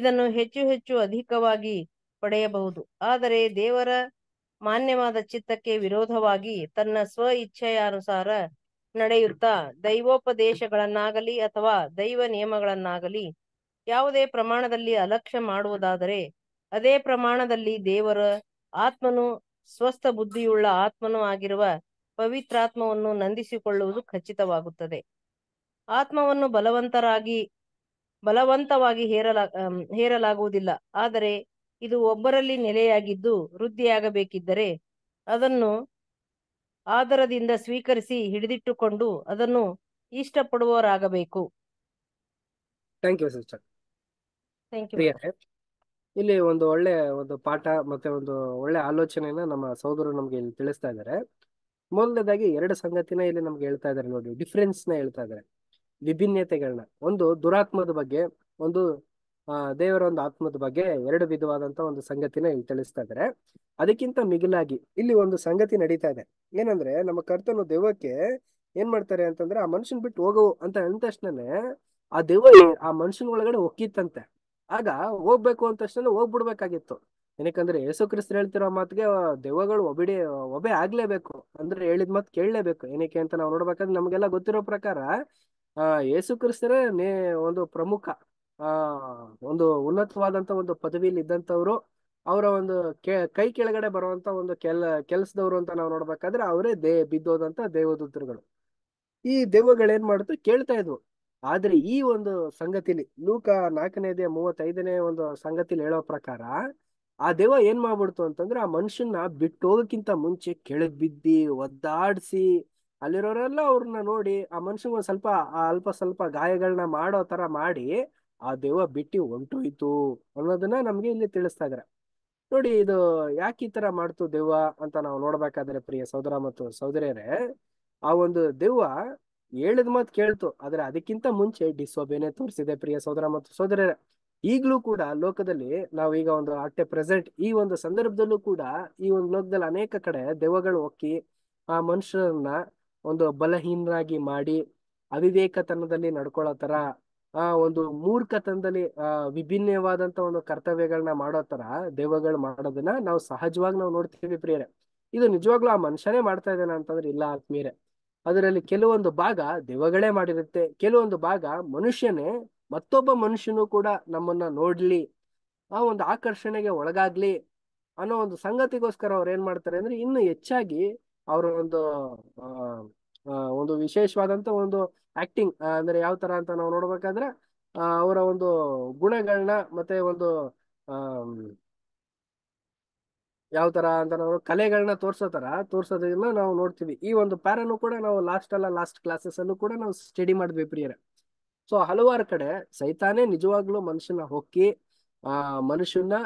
ಇದನ್ನು ಹೆಚ್ಚು ಹೆಚ್ಚು ಅಧಿಕವಾಗಿ ಪಡೆಯಬಹುದು ಆದರೆ ದೇವರ ಮಾನ್ಯವಾದ ಚಿತ್ತಕ್ಕೆ ವಿರೋಧವಾಗಿ ತನ್ನ ಸ್ವ ಇಚ್ಛೆಯ ಅನುಸಾರ ನಡೆಯುತ್ತಾ ದೈವೋಪದೇಶಗಳನ್ನಾಗಲಿ ಅಥವಾ ದೈವ ನಿಯಮಗಳನ್ನಾಗಲಿ ಯಾವುದೇ ಪ್ರಮಾಣದಲ್ಲಿ ಅಲಕ್ಷ್ಯ ಮಾಡುವುದಾದರೆ ಅದೇ ಪ್ರಮಾಣದಲ್ಲಿ ದೇವರ ಆತ್ಮನು ಸ್ವಸ್ಥ ಬುದ್ಧಿಯುಳ್ಳ ಆತ್ಮನೂ ಆಗಿರುವ ಪವಿತ್ರಾತ್ಮವನ್ನು ನಂದಿಸಿಕೊಳ್ಳುವುದು ಖಚಿತವಾಗುತ್ತದೆ ಆತ್ಮವನ್ನು ಬಲವಂತರಾಗಿ ಬಲವಂತವಾಗಿ ಹೇರಲಾ ಹೇರಲಾಗುವುದಿಲ್ಲ ಆದರೆ ಇದು ಒಬ್ಬರಲ್ಲಿ ನೆಲೆಯಾಗಿದ್ದು ವೃದ್ಧಿಯಾಗಬೇಕಿದ್ದರೆ ಅದನ್ನು ಆದರದಿಂದ ಸ್ವೀಕರಿಸಿ ಹಿಡಿದಿಟ್ಟುಕೊಂಡು ಅದನ್ನು ಇಷ್ಟಪಡುವವರಾಗಬೇಕು ಯು ಯು ಇಲ್ಲಿ ಒಂದು ಒಳ್ಳೆ ಒಂದು ಪಾಠ ಮತ್ತೆ ಒಂದು ಒಳ್ಳೆ ಆಲೋಚನೆಯನ್ನ ನಮ್ಮ ಸಹೋದರರು ನಮ್ಗೆ ಇಲ್ಲಿ ತಿಳಿಸ್ತಾ ಇದ್ದಾರೆ ಮೊದಲನೇದಾಗಿ ಎರಡು ಸಂಗತಿನ ಇಲ್ಲಿ ನಮ್ಗೆ ಹೇಳ್ತಾ ಇದ್ದಾರೆ ನೋಡಿ ಡಿಫ್ರೆನ್ಸ್ ನ ಹೇಳ್ತಾ ಇದ್ದಾರೆ ವಿಭಿನ್ನತೆಗಳನ್ನ ಒಂದು ದುರಾತ್ಮದ ಬಗ್ಗೆ ಒಂದು ಆ ದೇವರ ಒಂದು ಆತ್ಮದ ಬಗ್ಗೆ ಎರಡು ವಿಧವಾದಂತ ಒಂದು ಸಂಗತಿನ ಇಲ್ಲಿ ತಿಳಿಸ್ತಾ ಇದ್ದಾರೆ ಅದಕ್ಕಿಂತ ಮಿಗಿಲಾಗಿ ಇಲ್ಲಿ ಒಂದು ಸಂಗತಿ ನಡೀತಾ ಇದೆ ಏನಂದ್ರೆ ನಮ್ಮ ಕರ್ತನು ದೆವ್ವಕ್ಕೆ ಏನ್ ಮಾಡ್ತಾರೆ ಅಂತಂದ್ರೆ ಆ ಮನುಷ್ಯನ್ ಬಿಟ್ಟು ಹೋಗೋ ಅಂತ ಅಂದ ತಕ್ಷಣನೇ ಆ ದೆವ್ವ ಆ ಮನುಷ್ಯನ ಒಳಗಡೆ ಒಕ್ಕಿತ್ತಂತೆ ಆಗ ಹೋಗ್ಬೇಕು ಅಂದ ತಕ್ಷಣ ಹೋಗ್ಬಿಡ್ಬೇಕಾಗಿತ್ತು ಏನಕ್ಕಂದ್ರೆ ಯೇಸು ಕ್ರಿಸ್ತ ಹೇಳ್ತಿರೋ ಮಾತ್ಗೆ ದೆವ್ವಗಳು ಒಬಿಡಿ ಒಬೆ ಆಗ್ಲೇಬೇಕು ಅಂದ್ರೆ ಹೇಳಿದ ಮಾತು ಕೇಳಲೇಬೇಕು ಏನಕ್ಕೆ ಅಂತ ನಾವು ನೋಡ್ಬೇಕಂದ್ರೆ ನಮ್ಗೆಲ್ಲ ಗೊತ್ತಿರೋ ಪ್ರಕಾರ ಆ ಯೇಸು ಕ್ರಿಸ್ತರೇ ಒಂದು ಪ್ರಮುಖ ಆ ಒಂದು ಉನ್ನತವಾದಂತ ಒಂದು ಪದವಿಯಲ್ಲಿ ಇದ್ದಂತವ್ರು ಅವರ ಒಂದು ಕೆ ಕೈ ಕೆಳಗಡೆ ಬರುವಂತ ಒಂದು ಕೆಲ ಕೆಲಸದವರು ಅಂತ ನಾವು ನೋಡ್ಬೇಕಾದ್ರೆ ಅವರೇ ದೇ ಬಿದ್ದೋದಂತ ದೇವದೂತರುಗಳು ಈ ದೇವಗಳೇನ್ ಮಾಡ್ತು ಕೇಳ್ತಾ ಇದ್ವು ಆದ್ರೆ ಈ ಒಂದು ಸಂಗತಿಲಿ ಲೂಕ ನಾಲ್ಕನೇದೆ ಮೂವತ್ತೈದನೇ ಒಂದು ಸಂಗತಿಲಿ ಹೇಳೋ ಪ್ರಕಾರ ಆ ದೇವ ಏನ್ ಮಾಡ್ಬಿಡ್ತು ಅಂತಂದ್ರೆ ಆ ಮನುಷ್ಯನ ಬಿಟ್ಟು ಹೋಗಕ್ಕಿಂತ ಮುಂಚೆ ಕೆಳಗ್ ಬಿದ್ದಿ ಒದ್ದಾಡ್ಸಿ ಅಲ್ಲಿರೋರೆಲ್ಲ ಅವ್ರನ್ನ ನೋಡಿ ಆ ಮನುಷ್ಯನ್ ಒಂದ್ ಸ್ವಲ್ಪ ಆ ಅಲ್ಪ ಸ್ವಲ್ಪ ಗಾಯಗಳನ್ನ ಮಾಡೋ ತರ ಮಾಡಿ ಆ ದೆವ್ವ ಬಿಟ್ಟಿ ಹೊಂಟೋಯ್ತು ಅನ್ನೋದನ್ನ ನಮ್ಗೆ ಇಲ್ಲಿ ತಿಳಿಸ್ತಾ ಇದಾರೆ ನೋಡಿ ಇದು ಯಾಕೆ ಈ ತರ ಮಾಡ್ತು ದೆವ್ವ ಅಂತ ನಾವು ನೋಡ್ಬೇಕಾದ್ರೆ ಪ್ರಿಯ ಸೋದರ ಮತ್ತು ಸೋದರಿಯರೇ ಆ ಒಂದು ದೆವ್ವ ಹೇಳಿದ ಮಾತು ಕೇಳ್ತು ಆದ್ರೆ ಅದಕ್ಕಿಂತ ಮುಂಚೆ ಡಿಸೋಬೇನೆ ತೋರಿಸಿದೆ ಪ್ರಿಯ ಸೋದರ ಮತ್ತು ಸೋದರಿಯರೇ ಈಗಲೂ ಕೂಡ ಲೋಕದಲ್ಲಿ ನಾವು ಈಗ ಒಂದು ಅಟ್ಟೆ ಪ್ರೆಸೆಂಟ್ ಈ ಒಂದು ಸಂದರ್ಭದಲ್ಲೂ ಕೂಡ ಈ ಒಂದು ಲೋಕದಲ್ಲಿ ಅನೇಕ ಕಡೆ ದೆವ್ವಗಳು ಒಕ್ಕಿ ಆ ಮನುಷ್ಯರನ್ನ ಒಂದು ಬಲಹೀನರಾಗಿ ಮಾಡಿ ಅವಿವೇಕತನದಲ್ಲಿ ನಡ್ಕೊಳ್ಳೋ ತರ ಆ ಒಂದು ಮೂರ್ಖತನದಲ್ಲಿ ಆ ವಿಭಿನ್ನವಾದಂತ ಒಂದು ಕರ್ತವ್ಯಗಳನ್ನ ಮಾಡೋ ತರ ದೇವಗಳು ಮಾಡೋದನ್ನ ನಾವು ಸಹಜವಾಗಿ ನಾವು ನೋಡ್ತೀವಿ ಪ್ರಿಯರೇ ಇದು ನಿಜವಾಗ್ಲೂ ಆ ಮನುಷ್ಯನೇ ಮಾಡ್ತಾ ಇದ್ದಾನೆ ಅಂತಂದ್ರೆ ಇಲ್ಲ ಆತ್ಮೀಯರೇ ಅದರಲ್ಲಿ ಕೆಲವೊಂದು ಭಾಗ ದೇವಗಳೇ ಮಾಡಿರುತ್ತೆ ಕೆಲವೊಂದು ಭಾಗ ಮನುಷ್ಯನೇ ಮತ್ತೊಬ್ಬ ಮನುಷ್ಯನು ಕೂಡ ನಮ್ಮನ್ನ ನೋಡ್ಲಿ ಆ ಒಂದು ಆಕರ್ಷಣೆಗೆ ಒಳಗಾಗ್ಲಿ ಅನ್ನೋ ಒಂದು ಸಂಗತಿಗೋಸ್ಕರ ಅವ್ರು ಏನ್ ಮಾಡ್ತಾರೆ ಅಂದ್ರೆ ಇನ್ನು ಹೆಚ್ಚಾಗಿ ಅವರ ಒಂದು ಒಂದು ವಿಶೇಷವಾದಂತ ಒಂದು ಆಕ್ಟಿಂಗ್ ಅಂದ್ರೆ ಯಾವ ತರ ಅಂತ ನಾವು ನೋಡ್ಬೇಕಾದ್ರೆ ಅವರ ಒಂದು ಗುಣಗಳನ್ನ ಮತ್ತೆ ಒಂದು ಯಾವ ತರ ಅಂತ ನಾವು ಕಲೆಗಳನ್ನ ತೋರ್ಸೋ ತರ ತೋರ್ಸೋದನ್ನ ನಾವು ನೋಡ್ತೀವಿ ಈ ಒಂದು ಪ್ಯಾರನ್ನು ಕೂಡ ನಾವು ಲಾಸ್ಟ್ ಅಲ್ಲ ಲಾಸ್ಟ್ ಕ್ಲಾಸಸ್ ಅಲ್ಲೂ ಕೂಡ ನಾವು ಸ್ಟಡಿ ಮಾಡಿದ್ವಿ ಪ್ರಿಯರ ಸೊ ಹಲವಾರು ಕಡೆ ಸೈತಾನೇ ನಿಜವಾಗ್ಲೂ ಮನುಷ್ಯನ ಹೊಕ್ಕಿ ಆ ಮನುಷ್ಯನ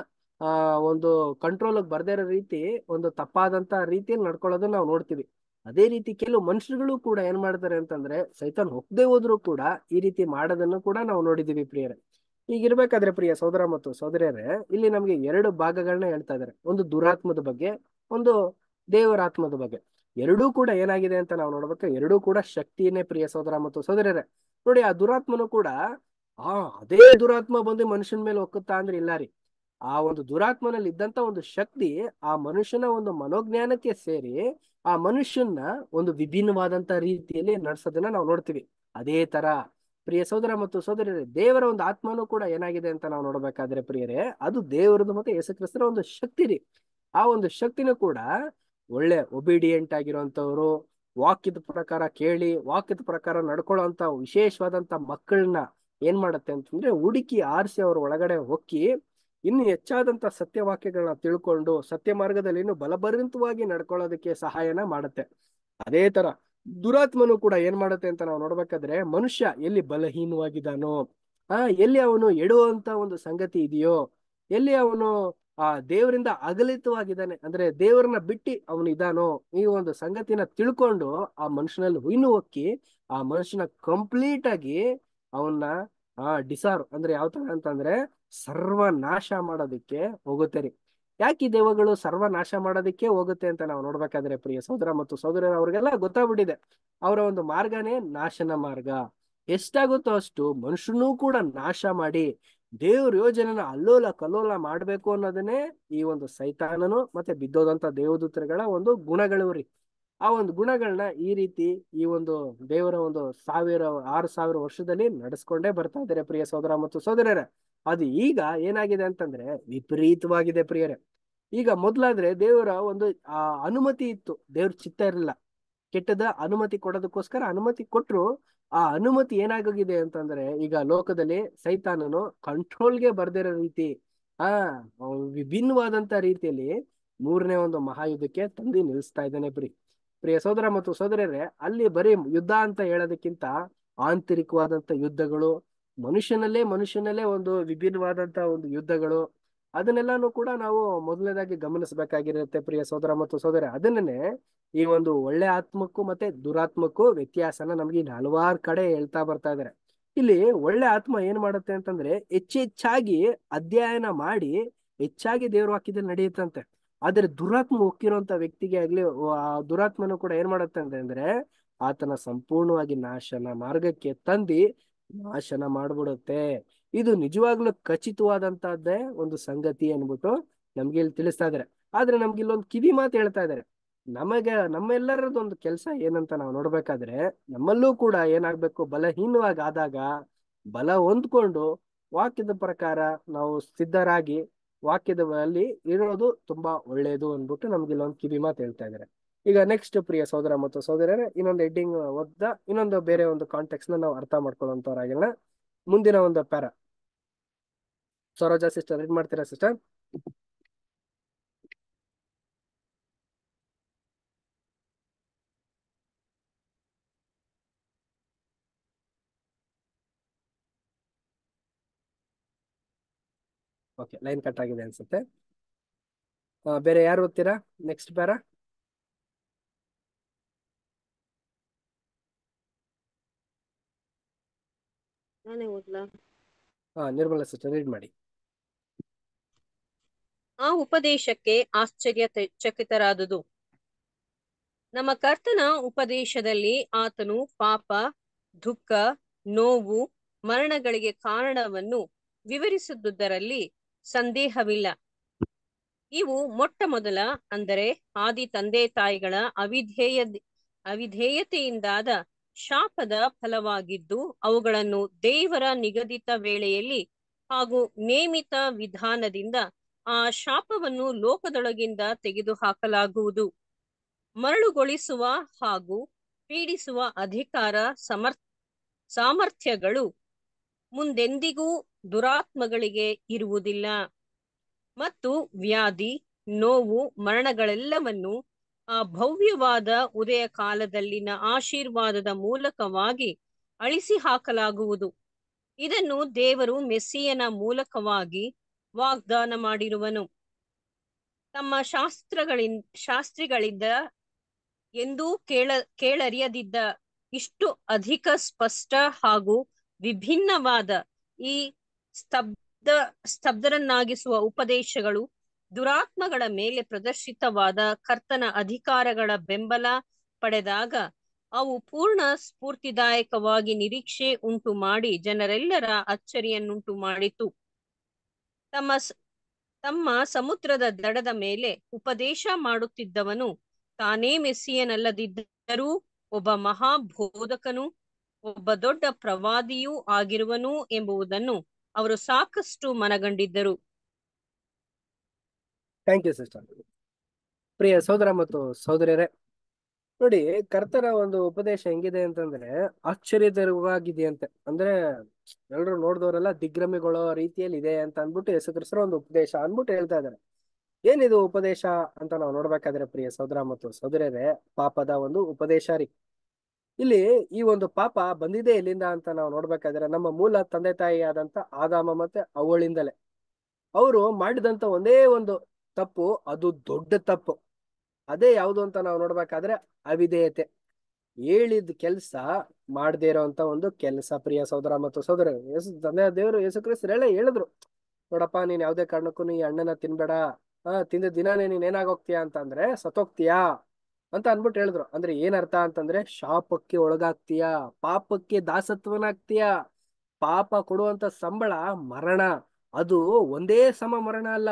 ಆ ಒಂದು ಕಂಟ್ರೋಲ್ ಬರ್ದೇ ಇರೋ ರೀತಿ ಒಂದು ತಪ್ಪಾದಂತ ರೀತಿಯಲ್ಲಿ ನಡ್ಕೊಳ್ಳೋದನ್ನ ನಾವು ನೋಡ್ತೀವಿ ಅದೇ ರೀತಿ ಕೆಲವು ಮನುಷ್ಯರುಗಳು ಕೂಡ ಏನ್ ಮಾಡ್ತಾರೆ ಅಂತಂದ್ರೆ ಸೈತಾನ್ ಹೋಗದೆ ಹೋದ್ರು ಕೂಡ ಈ ರೀತಿ ಮಾಡೋದನ್ನು ಕೂಡ ನಾವು ನೋಡಿದೀವಿ ಪ್ರಿಯರೇ ಈಗಿರ್ಬೇಕಾದ್ರೆ ಪ್ರಿಯ ಸೋದರ ಮತ್ತು ಸಹೋದರಿಯರೇ ಇಲ್ಲಿ ನಮ್ಗೆ ಎರಡು ಭಾಗಗಳನ್ನ ಹೇಳ್ತಾ ಇದಾರೆ ಒಂದು ದುರಾತ್ಮದ ಬಗ್ಗೆ ಒಂದು ದೇವರಾತ್ಮದ ಬಗ್ಗೆ ಎರಡೂ ಕೂಡ ಏನಾಗಿದೆ ಅಂತ ನಾವು ನೋಡ್ಬೇಕು ಎರಡೂ ಕೂಡ ಶಕ್ತಿನೇ ಪ್ರಿಯ ಸೋದರ ಮತ್ತು ಸೋದರಿಯರೇ ನೋಡಿ ಆ ದುರಾತ್ಮನು ಕೂಡ ಆ ಅದೇ ದುರಾತ್ಮ ಬಂದು ಮನುಷ್ಯನ ಮೇಲೆ ಒಕ್ಕುತ್ತಾ ಅಂದ್ರೆ ಇಲ್ಲ ರೀ ಆ ಒಂದು ದುರಾತ್ಮನಲ್ಲಿ ಇದ್ದಂತ ಒಂದು ಶಕ್ತಿ ಆ ಮನುಷ್ಯನ ಒಂದು ಮನೋಜ್ಞಾನಕ್ಕೆ ಸೇರಿ ಆ ಮನುಷ್ಯನ್ನ ಒಂದು ವಿಭಿನ್ನವಾದಂತ ರೀತಿಯಲ್ಲಿ ನಡ್ಸೋದನ್ನ ನಾವು ನೋಡ್ತೀವಿ ಅದೇ ತರ ಪ್ರಿಯ ಸೋದರ ಮತ್ತು ಸಹೋದರಿ ದೇವರ ಒಂದು ಆತ್ಮನೂ ಕೂಡ ಏನಾಗಿದೆ ಅಂತ ನಾವು ನೋಡ್ಬೇಕಾದ್ರೆ ಪ್ರಿಯರೇ ಅದು ದೇವರದ್ದು ಮತ್ತೆ ಯೇಸು ಒಂದು ಶಕ್ತಿ ರೀ ಆ ಒಂದು ಶಕ್ತಿನೂ ಕೂಡ ಒಳ್ಳೆ ಒಬಿಡಿಯೆಂಟ್ ಆಗಿರುವಂತವ್ರು ವಾಕ್ಯದ ಪ್ರಕಾರ ಕೇಳಿ ವಾಕ್ಯದ ಪ್ರಕಾರ ನಡ್ಕೊಳ್ಳೋ ವಿಶೇಷವಾದಂತ ಮಕ್ಕಳನ್ನ ಏನ್ ಮಾಡುತ್ತೆ ಅಂತಂದ್ರೆ ಹುಡುಕಿ ಆರಿಸಿ ಅವ್ರ ಒಳಗಡೆ ಹೊಕ್ಕಿ ಇನ್ನು ಹೆಚ್ಚಾದಂಥ ಸತ್ಯವಾಕ್ಯಗಳನ್ನ ತಿಳ್ಕೊಂಡು ಸತ್ಯ ಮಾರ್ಗದಲ್ಲಿ ಇನ್ನು ಬಲಭರಿತವಾಗಿ ನಡ್ಕೊಳ್ಳೋದಕ್ಕೆ ಸಹಾಯನ ಮಾಡುತ್ತೆ ಅದೇ ತರ ದುರಾತ್ಮನು ಕೂಡ ಏನ್ ಮಾಡುತ್ತೆ ಅಂತ ನಾವು ನೋಡ್ಬೇಕಾದ್ರೆ ಮನುಷ್ಯ ಎಲ್ಲಿ ಬಲಹೀನವಾಗಿದ್ದಾನೋ ಆ ಎಲ್ಲಿ ಅವನು ಎಡುವಂತ ಒಂದು ಸಂಗತಿ ಇದೆಯೋ ಎಲ್ಲಿ ಅವನು ಆ ದೇವರಿಂದ ಅಗಲಿತವಾಗಿದ್ದಾನೆ ಅಂದ್ರೆ ದೇವರನ್ನ ಬಿಟ್ಟಿ ಅವನು ಇದ್ದಾನೋ ಈ ಒಂದು ಸಂಗತಿನ ತಿಳ್ಕೊಂಡು ಆ ಮನುಷ್ಯನಲ್ಲಿ ಹುಯ್ನು ಹೊಕ್ಕಿ ಆ ಮನುಷ್ಯನ ಕಂಪ್ಲೀಟ್ ಆಗಿ ಅವನ್ನ ಆ ಡಿಸಾರ್ ಅಂದ್ರೆ ಯಾವ ತರ ಅಂತಂದ್ರೆ ಸರ್ವ ನಾಶ ಮಾಡೋದಕ್ಕೆ ಹೋಗುತ್ತೆ ರೀ ಯಾಕೆ ದೇವಗಳು ಸರ್ವನಾಶ ಮಾಡೋದಕ್ಕೆ ಹೋಗುತ್ತೆ ಅಂತ ನಾವು ನೋಡ್ಬೇಕಾದ್ರೆ ಪ್ರಿಯ ಸಹೋದರ ಮತ್ತು ಸಹೋದರರ ಅವ್ರಿಗೆಲ್ಲ ಗೊತ್ತಾಗ್ಬಿಟ್ಟಿದೆ ಅವರ ಒಂದು ಮಾರ್ಗನೇ ನಾಶನ ಮಾರ್ಗ ಎಷ್ಟಾಗುತ್ತೋ ಅಷ್ಟು ಮನುಷ್ಯನೂ ಕೂಡ ನಾಶ ಮಾಡಿ ದೇವ್ರ ಯೋಜನೆನ ಅಲ್ಲೋಲ ಕಲ್ಲೋಲ ಮಾಡ್ಬೇಕು ಅನ್ನೋದನ್ನೇ ಈ ಒಂದು ಸೈತಾನನು ಮತ್ತೆ ಬಿದ್ದೋದಂತ ದೇವದೂತ್ರಗಳ ಒಂದು ಗುಣಗಳು ರೀ ಆ ಒಂದು ಗುಣಗಳನ್ನ ಈ ರೀತಿ ಈ ಒಂದು ದೇವರ ಒಂದು ಸಾವಿರ ಆರು ಸಾವಿರ ವರ್ಷದಲ್ಲಿ ನಡೆಸ್ಕೊಂಡೇ ಬರ್ತಾ ಇದಾರೆ ಪ್ರಿಯ ಸಹೋದರ ಮತ್ತು ಸಹೋದರರ ಅದು ಈಗ ಏನಾಗಿದೆ ಅಂತಂದ್ರೆ ವಿಪರೀತವಾಗಿದೆ ಪ್ರಿಯರೇ ಈಗ ಮೊದ್ಲಾದ್ರೆ ದೇವರ ಒಂದು ಆ ಅನುಮತಿ ಇತ್ತು ದೇವ್ರ ಚಿತ್ತ ಇರಲಿಲ್ಲ ಕೆಟ್ಟದ ಅನುಮತಿ ಕೊಡೋದಕ್ಕೋಸ್ಕರ ಅನುಮತಿ ಕೊಟ್ಟರು ಆ ಅನುಮತಿ ಏನಾಗೋಗಿದೆ ಅಂತಂದ್ರೆ ಈಗ ಲೋಕದಲ್ಲಿ ಸೈತಾನನು ಕಂಟ್ರೋಲ್ಗೆ ಬರ್ದಿರೋ ರೀತಿ ಆ ವಿಭಿನ್ನವಾದಂತ ರೀತಿಯಲ್ಲಿ ಮೂರನೇ ಒಂದು ಮಹಾಯುದ್ಧಕ್ಕೆ ತಂದಿ ನಿಲ್ಲಿಸ್ತಾ ಇದ್ದಾನೆ ಪ್ರಿ ಪ್ರಿಯ ಸೋದರ ಮತ್ತು ಸೋದರರೇ ಅಲ್ಲಿ ಬರೀ ಯುದ್ಧ ಅಂತ ಹೇಳೋದಕ್ಕಿಂತ ಆಂತರಿಕವಾದಂತ ಯುದ್ಧಗಳು ಮನುಷ್ಯನಲ್ಲೇ ಮನುಷ್ಯನಲ್ಲೇ ಒಂದು ವಿಭಿನ್ನವಾದಂತಹ ಒಂದು ಯುದ್ಧಗಳು ಅದನ್ನೆಲ್ಲಾನು ಕೂಡ ನಾವು ಮೊದಲನೇದಾಗಿ ಗಮನಿಸಬೇಕಾಗಿರುತ್ತೆ ಪ್ರಿಯ ಸೋದರ ಮತ್ತು ಸೋದರ ಅದನ್ನೇ ಈ ಒಂದು ಒಳ್ಳೆ ಆತ್ಮಕ್ಕೂ ಮತ್ತೆ ದುರಾತ್ಮಕ್ಕೂ ವ್ಯತ್ಯಾಸನ ನಮ್ಗೆ ಇಲ್ಲಿ ಹಲವಾರು ಕಡೆ ಹೇಳ್ತಾ ಬರ್ತಾ ಇದಾರೆ ಇಲ್ಲಿ ಒಳ್ಳೆ ಆತ್ಮ ಏನ್ ಮಾಡುತ್ತೆ ಅಂತಂದ್ರೆ ಹೆಚ್ಚೆಚ್ಚಾಗಿ ಅಧ್ಯಯನ ಮಾಡಿ ಹೆಚ್ಚಾಗಿ ದೇವ್ರ ವಾಕ್ಯದಲ್ಲಿ ನಡೆಯುತ್ತಂತೆ ಆದ್ರೆ ದುರಾತ್ಮ ಹೊಕ್ಕಿರೋಂತ ವ್ಯಕ್ತಿಗೆ ಆಗ್ಲಿ ಆ ದುರಾತ್ಮನು ಕೂಡ ಏನ್ ಮಾಡುತ್ತೆ ಅಂತಂದ್ರೆ ಆತನ ಸಂಪೂರ್ಣವಾಗಿ ನಾಶನ ಮಾರ್ಗಕ್ಕೆ ತಂದಿ ನಾಶನ ಮಾಡ್ಬಿಡುತ್ತೆ ಇದು ನಿಜವಾಗ್ಲೂ ಖಚಿತವಾದಂತಹದ್ದೇ ಒಂದು ಸಂಗತಿ ಅನ್ಬಿಟ್ಟು ನಮ್ಗೆ ಇಲ್ಲಿ ತಿಳಿಸ್ತಾ ಇದ್ದಾರೆ ಆದ್ರೆ ನಮ್ಗೆ ಇಲ್ಲೊಂದು ಕಿವಿ ಮಾತು ಹೇಳ್ತಾ ಇದಾರೆ ನಮಗೆ ನಮ್ಮೆಲ್ಲರದೊಂದು ಕೆಲಸ ಏನಂತ ನಾವು ನೋಡ್ಬೇಕಾದ್ರೆ ನಮ್ಮಲ್ಲೂ ಕೂಡ ಏನಾಗ್ಬೇಕು ಬಲಹೀನವಾಗಿ ಆದಾಗ ಬಲ ಹೊಂದ್ಕೊಂಡು ವಾಕ್ಯದ ಪ್ರಕಾರ ನಾವು ಸಿದ್ಧರಾಗಿ ವಾಕ್ಯದಲ್ಲಿ ಇರೋದು ತುಂಬಾ ಒಳ್ಳೇದು ಅಂದ್ಬಿಟ್ಟು ನಮ್ಗೆ ಇಲ್ಲೊಂದು ಕಿವಿ ಮಾತು ಹೇಳ್ತಾ ಇದಾರೆ ಈಗ ನೆಕ್ಸ್ಟ್ ಪ್ರಿಯ ಸೋದರ ಮತ್ತು ಸೋದರ ಇನ್ನೊಂದು ಹೆಡ್ಡಿಂಗ್ ಓದ್ದ ಇನ್ನೊಂದು ಬೇರೆ ಒಂದು ಕಾಂಟೆಕ್ಸ್ ನ ನಾವು ಅರ್ಥ ಮಾಡ್ಕೊಳ್ಳೋಂಥವ್ರಾಗಿಲ್ಲ ಮುಂದಿನ ಒಂದು ಪ್ಯಾರ ಸರೋಜಾ ಸಿಸ್ಟರ್ ರೀಡ್ ಮಾಡ್ತೀರಾ ಸಿಸ್ಟರ್ ಓಕೆ ಲೈನ್ ಕಟ್ ಆಗಿದೆ ಅನ್ಸುತ್ತೆ ಬೇರೆ ಯಾರು ಓದ್ತೀರಾ ನೆಕ್ಸ್ಟ್ ಪ್ಯಾರಾ ಮಾಡಿ ಆ ಉಪದೇಶಕ್ಕೆ ಆಶ್ಚರ್ಯ ಚಕಿತರಾದುದು ನಮ್ಮ ಕರ್ತನ ಉಪದೇಶದಲ್ಲಿ ಆತನು ಪಾಪ ದುಃಖ ನೋವು ಮರಣಗಳಿಗೆ ಕಾರಣವನ್ನು ವಿವರಿಸಿದ್ದುದರಲ್ಲಿ ಸಂದೇಹವಿಲ್ಲ ಇವು ಮೊಟ್ಟ ಮೊದಲ ಅಂದರೆ ಆದಿ ತಂದೆ ತಾಯಿಗಳ ಅವಿಧೇಯ ಅವಿಧೇಯತೆಯಿಂದಾದ ಶಾಪದ ಫಲವಾಗಿದ್ದು ಅವುಗಳನ್ನು ದೇವರ ನಿಗದಿತ ವೇಳೆಯಲ್ಲಿ ಹಾಗೂ ನೇಮಿತ ವಿಧಾನದಿಂದ ಆ ಶಾಪವನ್ನು ಲೋಕದೊಳಗಿಂದ ತೆಗೆದುಹಾಕಲಾಗುವುದು ಮರಳುಗೊಳಿಸುವ ಹಾಗೂ ಪೀಡಿಸುವ ಅಧಿಕಾರ ಸಮರ್ ಸಾಮರ್ಥ್ಯಗಳು ಮುಂದೆಂದಿಗೂ ದುರಾತ್ಮಗಳಿಗೆ ಇರುವುದಿಲ್ಲ ಮತ್ತು ವ್ಯಾಧಿ ನೋವು ಮರಣಗಳೆಲ್ಲವನ್ನೂ ಆ ಭವ್ಯವಾದ ಉದಯ ಕಾಲದಲ್ಲಿನ ಆಶೀರ್ವಾದದ ಮೂಲಕವಾಗಿ ಅಳಿಸಿ ಹಾಕಲಾಗುವುದು ಇದನ್ನು ದೇವರು ಮೆಸ್ಸಿಯನ ಮೂಲಕವಾಗಿ ವಾಗ್ದಾನ ಮಾಡಿರುವನು ತಮ್ಮ ಶಾಸ್ತ್ರಗಳ ಶಾಸ್ತ್ರಿಗಳಿದ್ದ ಎಂದೂ ಕೇಳ ಕೇಳರಿಯದಿದ್ದ ಇಷ್ಟು ಅಧಿಕ ಸ್ಪಷ್ಟ ಹಾಗೂ ವಿಭಿನ್ನವಾದ ಈ ಸ್ತಬ್ಧ ಸ್ತಬ್ಧರನ್ನಾಗಿಸುವ ಉಪದೇಶಗಳು ದುರಾತ್ಮಗಳ ಮೇಲೆ ಪ್ರದರ್ಶಿತವಾದ ಕರ್ತನ ಅಧಿಕಾರಗಳ ಬೆಂಬಲ ಪಡೆದಾಗ ಅವು ಪೂರ್ಣ ಸ್ಫೂರ್ತಿದಾಯಕವಾಗಿ ನಿರೀಕ್ಷೆ ಉಂಟು ಮಾಡಿ ಜನರೆಲ್ಲರ ಅಚ್ಚರಿಯನ್ನುಂಟು ಮಾಡಿತು ತಮ್ಮ ತಮ್ಮ ಸಮುದ್ರದ ದಡದ ಮೇಲೆ ಉಪದೇಶ ಮಾಡುತ್ತಿದ್ದವನು ತಾನೇ ಮೆಸ್ಸಿಯನಲ್ಲದಿದ್ದರೂ ಒಬ್ಬ ಮಹಾಬೋಧಕನು ಒಬ್ಬ ದೊಡ್ಡ ಪ್ರವಾದಿಯೂ ಆಗಿರುವನು ಎಂಬುವುದನ್ನು ಅವರು ಸಾಕಷ್ಟು ಮನಗಂಡಿದ್ದರು ಥ್ಯಾಂಕ್ ಯು ಸಿಸ್ಟರ್ ಪ್ರಿಯ ಸಹೋದರ ಮತ್ತು ಸಹೋದರಿಯರೇ ನೋಡಿ ಕರ್ತರ ಒಂದು ಉಪದೇಶ ಹೆಂಗಿದೆ ಅಂತಂದ್ರೆ ಆಶ್ಚರ್ಯಕರವಾಗಿದೆಯಂತೆ ಅಂದ್ರೆ ಎಲ್ಲರೂ ನೋಡಿದವರೆಲ್ಲ ದಿಗ್ಭ್ರಮಿಗಳೋ ರೀತಿಯಲ್ಲಿ ಇದೆ ಅಂತ ಅಂದ್ಬಿಟ್ಟು ಹೆಸರಿಸ್ರ ಒಂದು ಉಪದೇಶ ಅಂದ್ಬಿಟ್ಟು ಹೇಳ್ತಾ ಇದ್ದಾರೆ ಏನಿದು ಉಪದೇಶ ಅಂತ ನಾವು ನೋಡ್ಬೇಕಾದ್ರೆ ಪ್ರಿಯ ಸಹೋದರ ಮತ್ತು ಸಹೋದರಿಯರೇ ಪಾಪದ ಒಂದು ಉಪದೇಶ ರೀ ಇಲ್ಲಿ ಈ ಒಂದು ಪಾಪ ಬಂದಿದೆ ಎಲ್ಲಿಂದ ಅಂತ ನಾವು ನೋಡ್ಬೇಕಾದ್ರೆ ನಮ್ಮ ಮೂಲ ತಂದೆ ತಾಯಿ ಆದಂತ ಆದಾಮ ಮತ್ತೆ ಅವಳಿಂದಲೇ ಅವರು ಮಾಡಿದಂತ ಒಂದೇ ಒಂದು ತಪ್ಪು ಅದು ದೊಡ್ಡ ತಪ್ಪು ಅದೇ ಯಾವುದು ಅಂತ ನಾವು ನೋಡ್ಬೇಕಾದ್ರೆ ಅವಿಧೇಯತೆ ಹೇಳಿದ ಕೆಲಸ ಮಾಡದೇ ಇರೋಂತ ಒಂದು ಕೆಲಸ ಪ್ರಿಯ ಸಹೋದರ ಮತ್ತು ಸಹೋದರ ಯೇಸು ತಂದೆ ದೇವರು ಯೇಸು ಹೇಳಿದ್ರು ನೋಡಪ್ಪ ನೀನ್ ಯಾವ್ದೇ ಕಾರಣಕ್ಕೂ ನೀ ಅಣ್ಣನ ತಿನ್ಬೇಡ ಹಾ ತಿಂದ ದಿನಾನೇ ನೀನ್ ಏನಾಗೋಗ್ತೀಯಾ ಅಂತಂದ್ರೆ ಸತ್ತೋಗ್ತೀಯಾ ಅಂತ ಅನ್ಬಿಟ್ಟು ಹೇಳಿದ್ರು ಅಂದ್ರೆ ಏನರ್ಥ ಅಂತಂದ್ರೆ ಶಾಪಕ್ಕೆ ಒಳಗಾಗ್ತೀಯ ಪಾಪಕ್ಕೆ ದಾಸತ್ವನಾಗ್ತೀಯ ಪಾಪ ಕೊಡುವಂತ ಸಂಬಳ ಮರಣ ಅದು ಒಂದೇ ಸಮ ಮರಣ ಅಲ್ಲ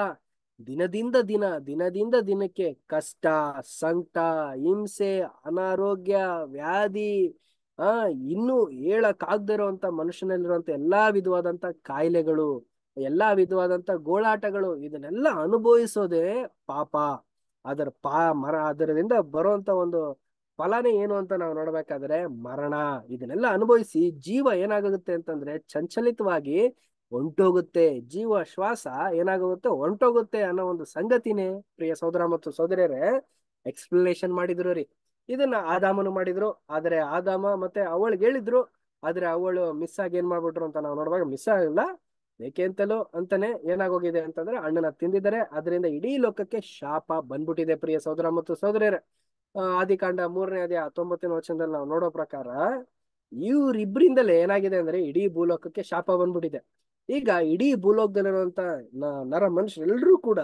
ದಿನದಿಂದ ದಿನ ದಿನದಿಂದ ದಿನಕ್ಕೆ ಕಷ್ಟ ಸಂಕಟ ಹಿಂಸೆ ಅನಾರೋಗ್ಯ ವ್ಯಾಧಿ ಆ ಇನ್ನು ಹೇಳಕ್ಕಾಗ್ದಿರುವಂತ ಮನುಷ್ಯನಲ್ಲಿರುವಂತ ಎಲ್ಲಾ ವಿಧವಾದಂತ ಕಾಯಿಲೆಗಳು ಎಲ್ಲಾ ವಿಧವಾದಂತ ಗೋಳಾಟಗಳು ಇದನ್ನೆಲ್ಲ ಅನುಭವಿಸೋದೇ ಪಾಪ ಅದರ ಪಾ ಮರ ಅದರಿಂದ ಬರುವಂತ ಒಂದು ಫಲನೇ ಏನು ಅಂತ ನಾವು ನೋಡ್ಬೇಕಾದ್ರೆ ಮರಣ ಇದನ್ನೆಲ್ಲ ಅನುಭವಿಸಿ ಜೀವ ಏನಾಗುತ್ತೆ ಅಂತಂದ್ರೆ ಚಂಚಲಿತವಾಗಿ ಹೊಂಟೋಗುತ್ತೆ ಜೀವ ಶ್ವಾಸ ಏನಾಗುತ್ತೆ ಹೊಂಟೋಗುತ್ತೆ ಅನ್ನೋ ಒಂದು ಸಂಗತಿನೇ ಪ್ರಿಯ ಸೋದರ ಮತ್ತು ಸೋದರಿಯರೇ ಎಕ್ಸ್ಪ್ಲನೇಷನ್ ಮಾಡಿದ್ರು ರೀ ಇದನ್ನ ಆದಾಮನು ಮಾಡಿದ್ರು ಆದರೆ ಆದಾಮ ಮತ್ತೆ ಅವಳಿಗೆ ಹೇಳಿದ್ರು ಆದ್ರೆ ಅವಳು ಮಿಸ್ ಆಗಿ ಏನ್ ಮಾಡ್ಬಿಟ್ರು ಅಂತ ನಾವು ನೋಡುವಾಗ ಮಿಸ್ ಆಗಿಲ್ಲ ಏಕೆ ಅಂತಲೂ ಅಂತಾನೆ ಏನಾಗೋಗಿದೆ ಅಂತಂದ್ರೆ ಅಣ್ಣನ ತಿಂದಿದ್ದಾರೆ ಅದರಿಂದ ಇಡೀ ಲೋಕಕ್ಕೆ ಶಾಪ ಬಂದ್ಬಿಟ್ಟಿದೆ ಪ್ರಿಯ ಸೋದರ ಮತ್ತು ಸೋದರಿಯರೇ ಆದಿಕಾಂಡ ಮೂರನೇ ಅದೇ ಹತ್ತೊಂಬತ್ತನೇ ವಚನದಲ್ಲಿ ನಾವು ನೋಡೋ ಪ್ರಕಾರ ಇವ್ರಿಬ್ರಿಂದಲೇ ಏನಾಗಿದೆ ಅಂದ್ರೆ ಇಡೀ ಭೂಲೋಕಕ್ಕೆ ಶಾಪ ಬಂದ್ಬಿಟ್ಟಿದೆ ಈಗ ಇಡೀ ಭೂಲೋಕದಲ್ಲಿರುವಂತ ನರ ಮನುಷ್ಯರೆಲ್ಲರೂ ಕೂಡ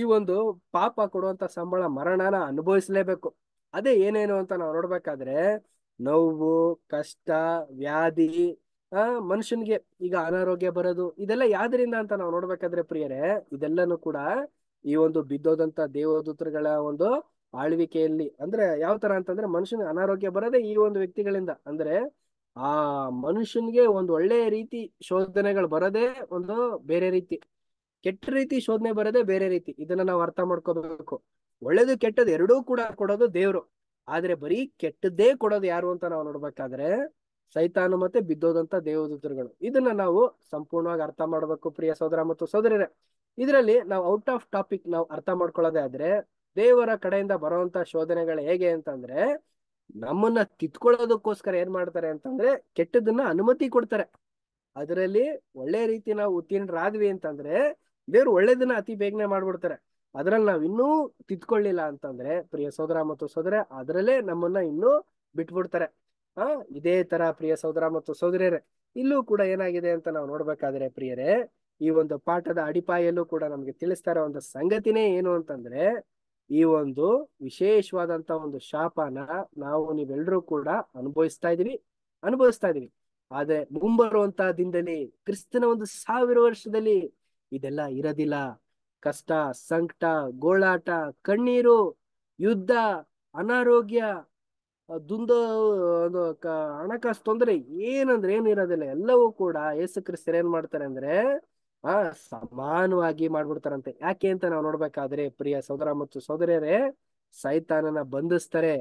ಈ ಒಂದು ಪಾಪ ಕೊಡುವಂತ ಸಂಬಳ ಮರಣನ ಅನುಭವಿಸಲೇಬೇಕು ಅದೇ ಏನೇನು ಅಂತ ನಾವು ನೋಡ್ಬೇಕಾದ್ರೆ ನೋವು ಕಷ್ಟ ವ್ಯಾಧಿ ಆ ಮನುಷ್ಯನ್ಗೆ ಈಗ ಅನಾರೋಗ್ಯ ಬರೋದು ಇದೆಲ್ಲ ಯಾವ್ದರಿಂದ ಅಂತ ನಾವು ನೋಡ್ಬೇಕಾದ್ರೆ ಪ್ರಿಯರೇ ಇದೆಲ್ಲನೂ ಕೂಡ ಈ ಒಂದು ಬಿದ್ದೋದಂತ ದೇವದೂತರುಗಳ ಒಂದು ಆಳ್ವಿಕೆಯಲ್ಲಿ ಅಂದ್ರೆ ಯಾವ ತರ ಅಂತಂದ್ರೆ ಮನುಷ್ಯನ ಅನಾರೋಗ್ಯ ಬರೋದೇ ಈ ಒಂದು ವ್ಯಕ್ತಿಗಳಿಂದ ಅಂದ್ರೆ ಆ ಮನುಷ್ಯನ್ಗೆ ಒಂದು ಒಳ್ಳೆ ರೀತಿ ಶೋಧನೆಗಳು ಬರದೇ ಒಂದು ಬೇರೆ ರೀತಿ ಕೆಟ್ಟ ರೀತಿ ಶೋಧನೆ ಬರದೇ ಬೇರೆ ರೀತಿ ಇದನ್ನ ನಾವು ಅರ್ಥ ಮಾಡ್ಕೋಬೇಕು ಒಳ್ಳೇದು ಕೆಟ್ಟದ್ದು ಎರಡೂ ಕೂಡ ಕೊಡೋದು ದೇವ್ರು ಆದ್ರೆ ಬರೀ ಕೆಟ್ಟದ್ದೇ ಕೊಡೋದು ಯಾರು ಅಂತ ನಾವು ನೋಡ್ಬೇಕಾದ್ರೆ ಸೈತಾನು ಮತ್ತೆ ಬಿದ್ದೋದಂತ ದೇವದೂತರುಗಳು ಇದನ್ನ ನಾವು ಸಂಪೂರ್ಣವಾಗಿ ಅರ್ಥ ಮಾಡ್ಬೇಕು ಪ್ರಿಯ ಸೋದರ ಮತ್ತು ಸೋದರರೇ ಇದರಲ್ಲಿ ನಾವು ಔಟ್ ಆಫ್ ಟಾಪಿಕ್ ನಾವು ಅರ್ಥ ಮಾಡ್ಕೊಳ್ಳೋದೇ ಆದ್ರೆ ದೇವರ ಕಡೆಯಿಂದ ಬರುವಂತ ಶೋಧನೆಗಳು ಹೇಗೆ ಅಂತಂದ್ರೆ ನಮ್ಮನ್ನ ತಿತ್ಕೊಳ್ಳೋದಕ್ಕೋಸ್ಕರ ಏನ್ ಮಾಡ್ತಾರೆ ಅಂತಂದ್ರೆ ಕೆಟ್ಟದನ್ನ ಅನುಮತಿ ಕೊಡ್ತಾರೆ ಅದರಲ್ಲಿ ಒಳ್ಳೆ ರೀತಿ ನಾವು ಉತ್ತೀರ್ಣರಾದ್ವಿ ಅಂತಂದ್ರೆ ದೇವ್ರು ಒಳ್ಳೇದನ್ನ ಅತಿ ಬೇಗನೆ ಮಾಡ್ಬಿಡ್ತಾರೆ ಅದ್ರಲ್ಲಿ ನಾವ್ ಇನ್ನೂ ತಿತ್ಕೊಳ್ಳಿಲ್ಲ ಅಂತಂದ್ರೆ ಪ್ರಿಯ ಸೋದರ ಮತ್ತು ಸೋದರ ಅದ್ರಲ್ಲೇ ನಮ್ಮನ್ನ ಇನ್ನೂ ಬಿಟ್ಬಿಡ್ತಾರೆ ಆ ಇದೇ ತರ ಪ್ರಿಯ ಸೋದರ ಮತ್ತು ಸೋದರಿಯರೇ ಇಲ್ಲೂ ಕೂಡ ಏನಾಗಿದೆ ಅಂತ ನಾವು ನೋಡ್ಬೇಕಾದ್ರೆ ಪ್ರಿಯರೇ ಈ ಒಂದು ಪಾಠದ ಅಡಿಪಾಯಲ್ಲೂ ಕೂಡ ನಮ್ಗೆ ತಿಳಿಸ್ತಾರ ಒಂದು ಸಂಗತಿನೇ ಏನು ಅಂತಂದ್ರೆ ಈ ಒಂದು ವಿಶೇಷವಾದಂತ ಒಂದು ಶಾಪನ ನಾವು ನೀವೆಲ್ಲರೂ ಕೂಡ ಅನುಭವಿಸ್ತಾ ಇದೀವಿ ಅನುಭವಿಸ್ತಾ ಇದೀವಿ ಆದ್ರೆ ಮುಂಬರುವಂತಹ ದಿನದಲ್ಲಿ ಕ್ರಿಸ್ತನ ಒಂದು ಸಾವಿರ ವರ್ಷದಲ್ಲಿ ಇದೆಲ್ಲ ಇರೋದಿಲ್ಲ ಕಷ್ಟ ಸಂಕಟ ಗೋಳಾಟ ಕಣ್ಣೀರು ಯುದ್ಧ ಅನಾರೋಗ್ಯ ದುಂದ ಹಣಕಾಸು ತೊಂದರೆ ಏನಂದ್ರೆ ಏನು ಇರೋದಿಲ್ಲ ಎಲ್ಲವೂ ಕೂಡ ಯೇಸು ಕ್ರಿಸ್ತರು ಏನ್ ಮಾಡ್ತಾರೆ ಅಂದ್ರೆ ಆ ಸಮಾನವಾಗಿ ಮಾಡ್ಬಿಡ್ತಾರಂತೆ ಯಾಕೆ ಅಂತ ನಾವು ನೋಡ್ಬೇಕಾದ್ರೆ ಪ್ರಿಯ ಸೋದರ ಮತ್ತು ಸೋದರಿಯರೇ ಸೈತಾನನ ಬಂಧಿಸ್ತಾರೆ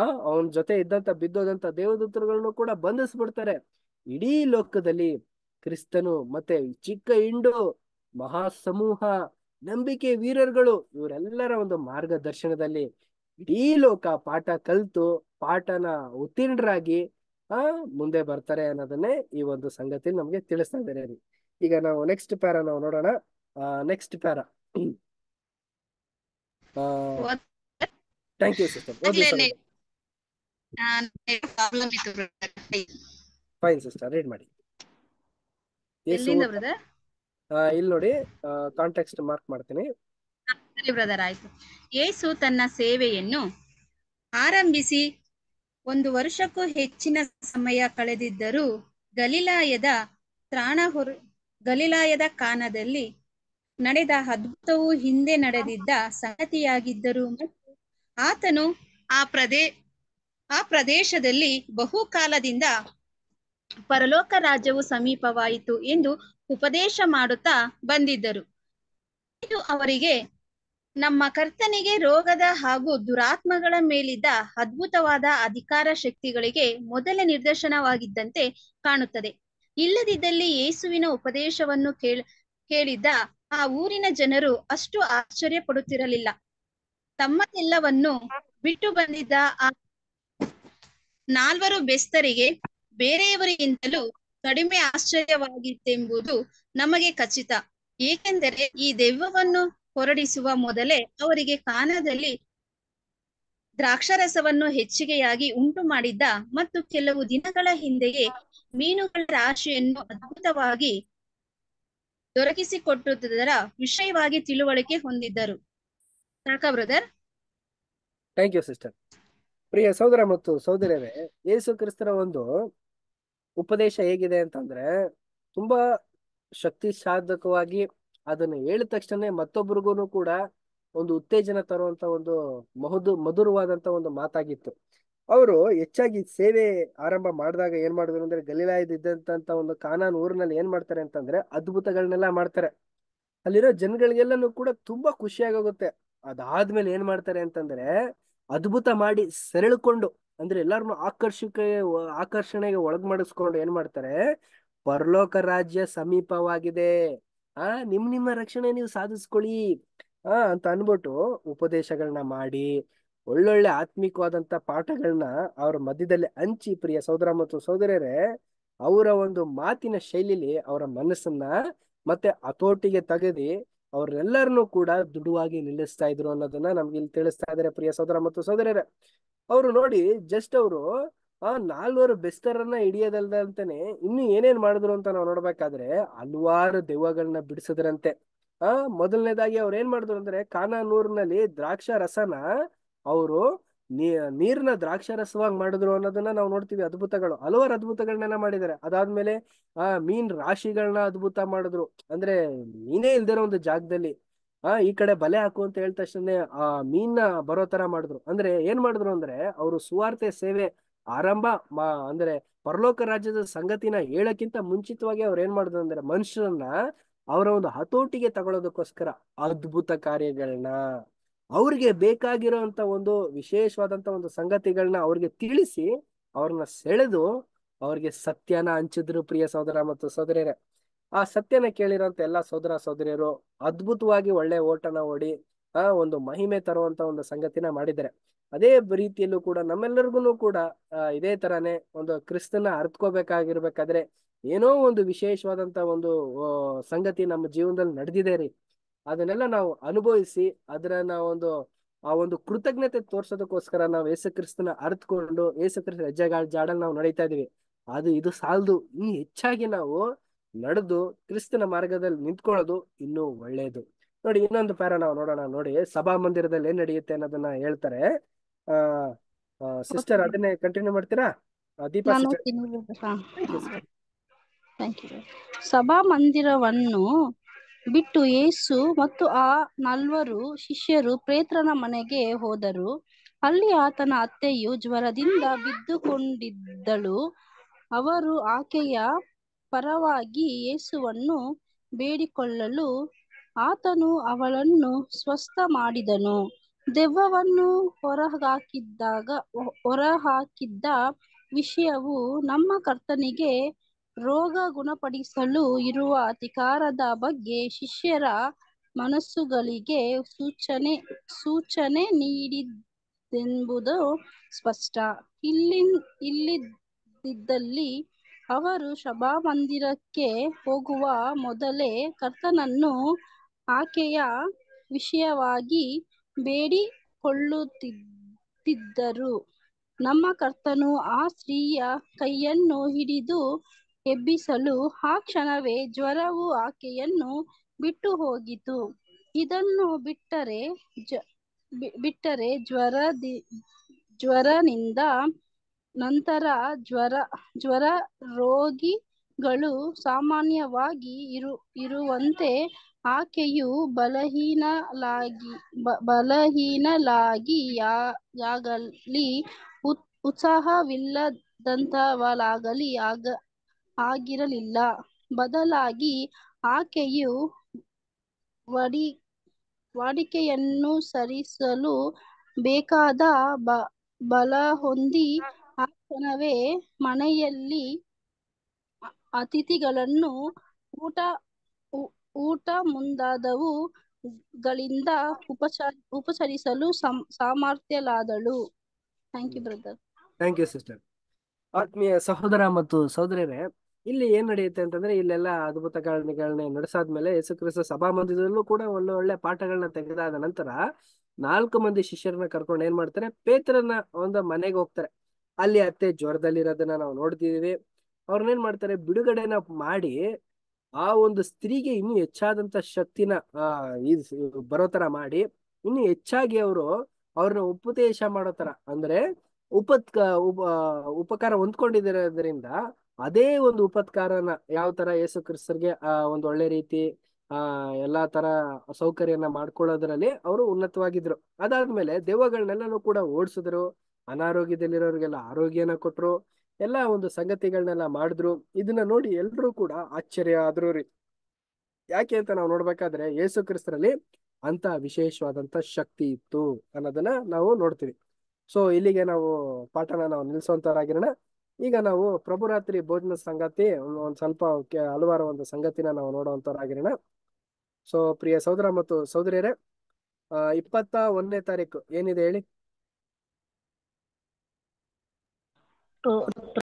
ಆ ಅವನ ಜೊತೆ ಇದ್ದಂತ ಬಿದ್ದೋದಂತ ದೇವದೂತರುಗಳನ್ನು ಕೂಡ ಬಂಧಿಸ್ಬಿಡ್ತಾರೆ ಇಡೀ ಲೋಕದಲ್ಲಿ ಕ್ರಿಸ್ತನು ಮತ್ತೆ ಚಿಕ್ಕ ಇಂಡು ಮಹಾ ಸಮೂಹ ನಂಬಿಕೆ ವೀರರುಗಳು ಇವರೆಲ್ಲರ ಒಂದು ಮಾರ್ಗದರ್ಶನದಲ್ಲಿ ಇಡೀ ಲೋಕ ಪಾಠ ಕಲ್ತು ಪಾಠನ ಉತ್ತೀರ್ಣರಾಗಿ ಆ ಮುಂದೆ ಬರ್ತಾರೆ ಅನ್ನೋದನ್ನೇ ಈ ಒಂದು ಸಂಗತಿ ನಮ್ಗೆ ತಿಳಿಸ್ತಾ ಇದ್ದಾರೆ ಈಗ ನಾವು ನೆಕ್ಸ್ಟ್ ಪ್ಯಾರ ನಾವು ನೋಡೋಣ next para thank you sister fine sister read ಮಾಡಿ ಇಲ್ಲಿ ನೋಡಿ ಕಾಂಟೆಕ್ಸ್ಟ್ ಮಾರ್ಕ್ ಮಾಡ್ತೀನಿ ಬ್ರದರ್ ಆಯ್ತು ಯೇಸು ತನ್ನ ಸೇವೆಯನ್ನು ಆರಂಭಿಸಿ ಒಂದು ವರ್ಷಕ್ಕೂ ಹೆಚ್ಚಿನ ಸಮಯ ಕಳೆದಿದ್ದರೂ ಗಲೀಲಾಯದ ತ್ರಾಣ ಹೊರ ಗಲೀಲಾಯದ ಕಾನದಲ್ಲಿ ನಡೆದ ಅದ್ಭುತವು ಹಿಂದೆ ನಡೆದಿದ್ದ ಸಂಗತಿಯಾಗಿದ್ದರು ಮತ್ತು ಆತನು ಆ ಪ್ರದೇ ಆ ಪ್ರದೇಶದಲ್ಲಿ ಬಹುಕಾಲದಿಂದ ಪರಲೋಕ ರಾಜ್ಯವು ಸಮೀಪವಾಯಿತು ಎಂದು ಉಪದೇಶ ಮಾಡುತ್ತಾ ಬಂದಿದ್ದರು ಇದು ಅವರಿಗೆ ನಮ್ಮ ಕರ್ತನಿಗೆ ರೋಗದ ಹಾಗೂ ದುರಾತ್ಮಗಳ ಮೇಲಿದ್ದ ಅದ್ಭುತವಾದ ಅಧಿಕಾರ ಶಕ್ತಿಗಳಿಗೆ ಮೊದಲ ನಿದರ್ಶನವಾಗಿದ್ದಂತೆ ಕಾಣುತ್ತದೆ ಇಲ್ಲದಿದ್ದಲ್ಲಿ ಯೇಸುವಿನ ಉಪದೇಶವನ್ನು ಕೇಳ ಕೇಳಿದ್ದ ಆ ಊರಿನ ಜನರು ಅಷ್ಟು ಆಶ್ಚರ್ಯ ಪಡುತ್ತಿರಲಿಲ್ಲ ತಮ್ಮದೆಲ್ಲವನ್ನು ಬಿಟ್ಟು ಬಂದಿದ್ದ ಆ ನಾಲ್ವರು ಬೆಸ್ತರಿಗೆ ಬೇರೆಯವರಿಗಿಂತಲೂ ಕಡಿಮೆ ಆಶ್ಚರ್ಯವಾಗಿತ್ತೆಂಬುದು ನಮಗೆ ಖಚಿತ ಏಕೆಂದರೆ ಈ ದೆವ್ವವನ್ನು ಹೊರಡಿಸುವ ಮೊದಲೇ ಅವರಿಗೆ ಕಾನದಲ್ಲಿ ದ್ರಾಕ್ಷಾರಸವನ್ನು ಹೆಚ್ಚಿಗೆಯಾಗಿ ಉಂಟು ಮಾಡಿದ್ದ ಮತ್ತು ಕೆಲವು ದಿನಗಳ ಹಿಂದೆಯೇ ಮೀನುಗಳ ರಾಶಿಯನ್ನು ಅದ್ಭುತವಾಗಿ ದೊರಕಿಸಿಕೊಟ್ಟುದರ ವಿಷಯವಾಗಿ ತಿಳುವಳಿಕೆ ಹೊಂದಿದ್ದರು ಸಾಕಾ ಬ್ರದರ್ ಥ್ಯಾಂಕ್ ಯು ಸಿಸ್ಟರ್ ಪ್ರಿಯ ಸಹೋದರ ಮತ್ತು ಸಹೋದರಿಯರೇ ಯೇಸು ಕ್ರಿಸ್ತರ ಒಂದು ಉಪದೇಶ ಹೇಗಿದೆ ಅಂತಂದ್ರೆ ತುಂಬಾ ಶಕ್ತಿ ಸಾಧಕವಾಗಿ ಅದನ್ನ ಹೇಳಿದ ತಕ್ಷಣ ಮತ್ತೊಬ್ಬರಿಗೂ ಕೂಡ ಒಂದು ಉತ್ತೇಜನ ತರುವಂತ ಒಂದು ಮಹದು ಮಧುರವಾದಂತ ಒಂದು ಮಾತಾಗಿತ್ತು ಅವರು ಹೆಚ್ಚಾಗಿ ಸೇವೆ ಆರಂಭ ಮಾಡಿದಾಗ ಏನ್ ಮಾಡಿದ್ರು ಅಂದ್ರೆ ಗಲೀಲಾಯದಿದ್ದಂತ ಒಂದು ಕಾನಾನ್ ಊರಿನಲ್ಲಿ ಏನ್ ಮಾಡ್ತಾರೆ ಅಂತಂದ್ರೆ ಅದ್ಭುತಗಳನ್ನೆಲ್ಲ ಮಾಡ್ತಾರೆ ಅಲ್ಲಿರೋ ಜನಗಳಿಗೆಲ್ಲನು ಕೂಡ ತುಂಬಾ ಖುಷಿಯಾಗೋಗುತ್ತೆ ಅದಾದ್ಮೇಲೆ ಏನ್ ಮಾಡ್ತಾರೆ ಅಂತಂದ್ರೆ ಅದ್ಭುತ ಮಾಡಿ ಸೆರಳುಕೊಂಡು ಅಂದ್ರೆ ಎಲ್ಲಾರನ್ನು ಆಕರ್ಷಕ ಆಕರ್ಷಣೆಗೆ ಒಳಗ್ ಮಾಡಿಸ್ಕೊಂಡು ಏನ್ ಮಾಡ್ತಾರೆ ಪರಲೋಕ ರಾಜ್ಯ ಸಮೀಪವಾಗಿದೆ ಆ ನಿಮ್ ನಿಮ್ಮ ರಕ್ಷಣೆ ನೀವು ಸಾಧಿಸ್ಕೊಳ್ಳಿ ಆ ಅಂತ ಅನ್ಬಿಟ್ಟು ಉಪದೇಶಗಳನ್ನ ಮಾಡಿ ಒಳ್ಳೊಳ್ಳೆ ಆತ್ಮಿಕವಾದಂತ ಪಾಠಗಳನ್ನ ಅವರ ಮಧ್ಯದಲ್ಲಿ ಹಂಚಿ ಪ್ರಿಯ ಸಹೋದರ ಮತ್ತು ಸಹೋದರರೇ ಅವರ ಒಂದು ಮಾತಿನ ಶೈಲಿಲಿ ಅವರ ಮನಸ್ಸನ್ನ ಮತ್ತೆ ಹತೋಟಿಗೆ ತೆಗೆದಿ ಅವ್ರೆಲ್ಲರನ್ನೂ ಕೂಡ ದುಡುವಾಗಿ ನಿಲ್ಲಿಸ್ತಾ ಇದ್ರು ಅನ್ನೋದನ್ನ ನಮ್ಗೆ ಇಲ್ಲಿ ತಿಳಿಸ್ತಾ ಇದಾರೆ ಪ್ರಿಯ ಸಹೋದರ ಮತ್ತು ಸಹೋದರರೇ ಅವರು ನೋಡಿ ಜಸ್ಟ್ ಅವರು ಆ ನಾಲ್ವರು ಬೆಸ್ತರನ್ನ ಹಿಡಿಯೋದಲ್ದಂತಾನೆ ಇನ್ನು ಏನೇನ್ ಮಾಡಿದ್ರು ಅಂತ ನಾವು ನೋಡ್ಬೇಕಾದ್ರೆ ಹಲವಾರು ದೆವ್ವಗಳನ್ನ ಬಿಡಿಸಿದ್ರಂತೆ ಆ ಮೊದಲನೇದಾಗಿ ಅವ್ರು ಏನ್ ಮಾಡಿದ್ರು ಅಂದ್ರೆ ಕಾನಾನೂರ್ನಲ್ಲಿ ದ್ರಾಕ್ಷ ರಸನ ಅವರು ನೀರ್ನ ರಸವಾಗಿ ಮಾಡಿದ್ರು ಅನ್ನೋದನ್ನ ನಾವು ನೋಡ್ತೀವಿ ಅದ್ಭುತಗಳು ಹಲವಾರು ಅದ್ಭುತಗಳನ್ನೆಲ್ಲ ಮಾಡಿದ್ದಾರೆ ಅದಾದ್ಮೇಲೆ ಆ ಮೀನ್ ರಾಶಿಗಳನ್ನ ಅದ್ಭುತ ಮಾಡಿದ್ರು ಅಂದ್ರೆ ಮೀನೇ ಇಲ್ದಿರೋ ಒಂದು ಜಾಗದಲ್ಲಿ ಆ ಈ ಕಡೆ ಬಲೆ ಹಾಕು ಅಂತ ಹೇಳಿದ ತಕ್ಷಣ ಆ ಮೀನ್ನ ಬರೋ ತರ ಮಾಡಿದ್ರು ಅಂದ್ರೆ ಏನ್ ಮಾಡಿದ್ರು ಅಂದ್ರೆ ಅವರು ಸುವಾರ್ತೆ ಸೇವೆ ಆರಂಭ ಅಂದ್ರೆ ಪರಲೋಕ ರಾಜ್ಯದ ಸಂಗತಿನ ಹೇಳಕ್ಕಿಂತ ಮುಂಚಿತವಾಗಿ ಅವ್ರು ಏನ್ ಮಾಡಿದ್ರು ಅಂದ್ರೆ ಮನುಷ್ಯರನ್ನ ಅವರ ಒಂದು ಹತೋಟಿಗೆ ತಗೊಳ್ಳೋದಕ್ಕೋಸ್ಕರ ಅದ್ಭುತ ಕಾರ್ಯಗಳನ್ನ ಅವ್ರಿಗೆ ಬೇಕಾಗಿರೋಂತ ಒಂದು ವಿಶೇಷವಾದಂತ ಒಂದು ಸಂಗತಿಗಳನ್ನ ಅವ್ರಿಗೆ ತಿಳಿಸಿ ಅವ್ರನ್ನ ಸೆಳೆದು ಅವ್ರಿಗೆ ಸತ್ಯನ ಹಂಚಿದ್ರು ಪ್ರಿಯ ಸಹೋದರ ಮತ್ತು ಸೋದರಿಯರೇ ಆ ಸತ್ಯನ ಕೇಳಿರೋಂತ ಎಲ್ಲಾ ಸೋದರ ಸೋದರಿಯರು ಅದ್ಭುತವಾಗಿ ಒಳ್ಳೆ ಓಟನ ಓಡಿ ಆ ಒಂದು ಮಹಿಮೆ ತರುವಂತ ಒಂದು ಸಂಗತಿನ ಮಾಡಿದ್ದಾರೆ ಅದೇ ರೀತಿಯಲ್ಲೂ ಕೂಡ ನಮ್ಮೆಲ್ಲರಿಗೂ ಕೂಡ ಇದೇ ತರಾನೇ ಒಂದು ಕ್ರಿಸ್ತನ ಅರ್ತ್ಕೋಬೇಕಾಗಿರ್ಬೇಕಾದ್ರೆ ಏನೋ ಒಂದು ವಿಶೇಷವಾದಂತ ಒಂದು ಸಂಗತಿ ನಮ್ಮ ಜೀವನದಲ್ಲಿ ನಡೆದಿದೆ ರೀ ಅದನ್ನೆಲ್ಲ ನಾವು ಅನುಭವಿಸಿ ಅದರ ಒಂದು ಆ ಒಂದು ಕೃತಜ್ಞತೆ ತೋರ್ಸೋದಕ್ಕೋಸ್ಕರ ನಾವು ಯೇಸು ಕ್ರಿಸ್ತನ ಅರ್ತ್ಕೊಂಡು ಏಸು ಕ್ರಿಸ್ತ ಜಾಡಲ್ಲಿ ನಾವು ನಡೀತಾ ಇದೀವಿ ಅದು ಇದು ಸಾಲದು ಇನ್ನು ಹೆಚ್ಚಾಗಿ ನಾವು ನಡೆದು ಕ್ರಿಸ್ತನ ಮಾರ್ಗದಲ್ಲಿ ನಿಂತ್ಕೊಳ್ಳೋದು ಇನ್ನೂ ಒಳ್ಳೇದು ನೋಡಿ ಇನ್ನೊಂದು ಪ್ಯಾರ ನಾವು ನೋಡೋಣ ನೋಡಿ ಸಭಾ ಮಂದಿರದಲ್ಲಿ ಏನ್ ನಡೆಯುತ್ತೆ ಅನ್ನೋದನ್ನ ಹೇಳ್ತಾರೆ ಆ ಸಿಸ್ಟರ್ ಅದನ್ನೇ ಕಂಟಿನ್ಯೂ ಮಾಡ್ತೀರಾ ದೀಪಾ ಸಭಾ ಮಂದಿರವನ್ನು ಬಿಟ್ಟು ಯೇಸು ಮತ್ತು ಆ ನಾಲ್ವರು ಶಿಷ್ಯರು ಪ್ರೇತ್ರನ ಮನೆಗೆ ಹೋದರು ಅಲ್ಲಿ ಆತನ ಅತ್ತೆಯು ಜ್ವರದಿಂದ ಬಿದ್ದುಕೊಂಡಿದ್ದಳು ಅವರು ಆಕೆಯ ಪರವಾಗಿ ಯೇಸುವನ್ನು ಬೇಡಿಕೊಳ್ಳಲು ಆತನು ಅವಳನ್ನು ಸ್ವಸ್ಥ ಮಾಡಿದನು ದೆವ್ವವನ್ನು ಹೊರಹಾಕಿದ್ದಾಗ ಹೊರಹಾಕಿದ್ದ ವಿಷಯವು ನಮ್ಮ ಕರ್ತನಿಗೆ ರೋಗ ಗುಣಪಡಿಸಲು ಇರುವ ಅಧಿಕಾರದ ಬಗ್ಗೆ ಶಿಷ್ಯರ ಮನಸ್ಸುಗಳಿಗೆ ಸೂಚನೆ ಸೂಚನೆ ನೀಡಿದ್ದೆಂಬುದು ಸ್ಪಷ್ಟ ಇಲ್ಲಿ ಇಲ್ಲಿದ್ದಲ್ಲಿ ಅವರು ಸಭಾಮಂದಿರಕ್ಕೆ ಹೋಗುವ ಮೊದಲೇ ಕರ್ತನನ್ನು ಆಕೆಯ ವಿಷಯವಾಗಿ ಬೇಡಿಕೊಳ್ಳುತ್ತಿದ್ದರು ನಮ್ಮ ಕರ್ತನು ಆ ಸ್ತ್ರೀಯ ಕೈಯನ್ನು ಹಿಡಿದು ಎಬ್ಬಿಸಲು ಆ ಕ್ಷಣವೇ ಜ್ವರವು ಆಕೆಯನ್ನು ಬಿಟ್ಟು ಹೋಗಿತು. ಇದನ್ನು ಬಿಟ್ಟರೆ ಬಿಟ್ಟರೆ ಜ್ವರನಿಂದ ನಂತರ ಜ್ವರ ಜ್ವರ ರೋಗಿಗಳು ಸಾಮಾನ್ಯವಾಗಿ ಇರು ಇರುವಂತೆ ಆಕೆಯು ಬಲಹೀನಲಾಗಿ ಉತ್ ಉತ್ಸಾಹವಿಲ್ಲದಂತವಳಾಗಲಿ ಆಗ ಆಗಿರಲಿಲ್ಲ ಬದಲಾಗಿ ಆಕೆಯು ವಡಿ ವಾಡಿಕೆಯನ್ನು ಸರಿಸಲು ಬೇಕಾದ ಬ ಬಲ ಹೊಂದಿ ಆ ಕ್ಷಣವೇ ಮನೆಯಲ್ಲಿ ಅತಿಥಿಗಳನ್ನು ಊಟ ಊಟ ಮುಂದಾದವು ಗಳಿಂದ ಉಪಚಾರ ಉಪಚರಿಸಲು ಸಾಮರ್ಥ್ಯಲಾದಳು thank you brother thank you sister ಆತ್ಮೀಯ ಸಹೋದರ ಮತ್ತು ಸಹೋದರರೇ ಇಲ್ಲಿ ಏನ್ ನಡೆಯುತ್ತೆ ಅಂತಂದ್ರೆ ಇಲ್ಲೆಲ್ಲ ಅದ್ಭುತ ಕಾರಣಗಳನ್ನ ನಡೆಸಾದ್ಮೇಲೆ ಯೇಸು ಕ್ರಿಸ್ತ ಸಭಾ ಮಂದಿರದಲ್ಲೂ ಕೂಡ ಒಳ್ಳೆ ಒಳ್ಳೆ ಪಾಠಗಳನ್ನ ತೆಗೆದಾದ ನಂತರ ನಾಲ್ಕು ಮಂದಿ ಶಿಷ್ಯರನ್ನ ಕರ್ಕೊಂಡು ಏನ್ ಮಾಡ್ತಾರೆ ಪೇತ್ರನ ಒಂದು ಮನೆಗೆ ಹೋಗ್ತಾರೆ ಅಲ್ಲಿ ಅತ್ತೆ ಜ್ವರದಲ್ಲಿರೋದನ್ನ ನಾವು ನೋಡ್ತಿದೀವಿ ಏನ್ ಮಾಡ್ತಾರೆ ಬಿಡುಗಡೆನ ಮಾಡಿ ಆ ಒಂದು ಸ್ತ್ರೀಗೆ ಇನ್ನು ಹೆಚ್ಚಾದಂತ ಶಕ್ತಿನ ಆ ಬರೋ ತರ ಮಾಡಿ ಇನ್ನು ಹೆಚ್ಚಾಗಿ ಅವರು ಅವ್ರನ್ನ ಉಪದೇಶ ಮಾಡೋ ತರ ಅಂದ್ರೆ ಉಪತ್ ಉಪ ಉಪಕಾರ ಹೊಂದ್ಕೊಂಡಿದಿರೋದ್ರಿಂದ ಅದೇ ಒಂದು ಉಪತ್ಕಾರನ ಯಾವ ತರ ಯೇಸು ಕ್ರಿಸ್ತರಿಗೆ ಆ ಒಂದು ಒಳ್ಳೆ ರೀತಿ ಆ ಎಲ್ಲಾ ತರ ಸೌಕರ್ಯನ ಮಾಡ್ಕೊಳ್ಳೋದ್ರಲ್ಲಿ ಅವರು ಉನ್ನತವಾಗಿದ್ರು ಅದಾದ್ಮೇಲೆ ದೆವ್ವಗಳನ್ನೆಲ್ಲನೂ ಕೂಡ ಓಡಿಸಿದ್ರು ಅನಾರೋಗ್ಯದಲ್ಲಿರೋರಿಗೆಲ್ಲ ಆರೋಗ್ಯನ ಕೊಟ್ರು ಎಲ್ಲಾ ಒಂದು ಸಂಗತಿಗಳನ್ನೆಲ್ಲ ಮಾಡಿದ್ರು ಇದನ್ನ ನೋಡಿ ಎಲ್ರು ಕೂಡ ಆಶ್ಚರ್ಯ ಆದ್ರು ರೀ ಯಾಕೆ ಅಂತ ನಾವು ನೋಡ್ಬೇಕಾದ್ರೆ ಯೇಸು ಕ್ರಿಸ್ತರಲ್ಲಿ ಅಂತ ವಿಶೇಷವಾದಂತ ಶಕ್ತಿ ಇತ್ತು ಅನ್ನೋದನ್ನ ನಾವು ನೋಡ್ತೀವಿ ಸೊ ಇಲ್ಲಿಗೆ ನಾವು ಪಾಠನ ನಾವು ನಿಲ್ಸುವಂತವರಾಗಿರೋಣ ಈಗ ನಾವು ಪ್ರಭುರಾತ್ರಿ ಭೋಜನ ಸಂಗತಿ ಒಂದ್ ಸ್ವಲ್ಪ ಹಲವಾರು ಒಂದು ಸಂಗತಿನ ನಾವು ನೋಡುವಂತವರಾಗಿರೋಣ ಸೊ ಪ್ರಿಯ ಸಹೋದರ ಮತ್ತು ಸಹೋದರಿಯರೇ ಇಪ್ಪತ್ತ ಒಂದನೇ ತಾರೀಕು ಏನಿದೆ ಹೇಳಿ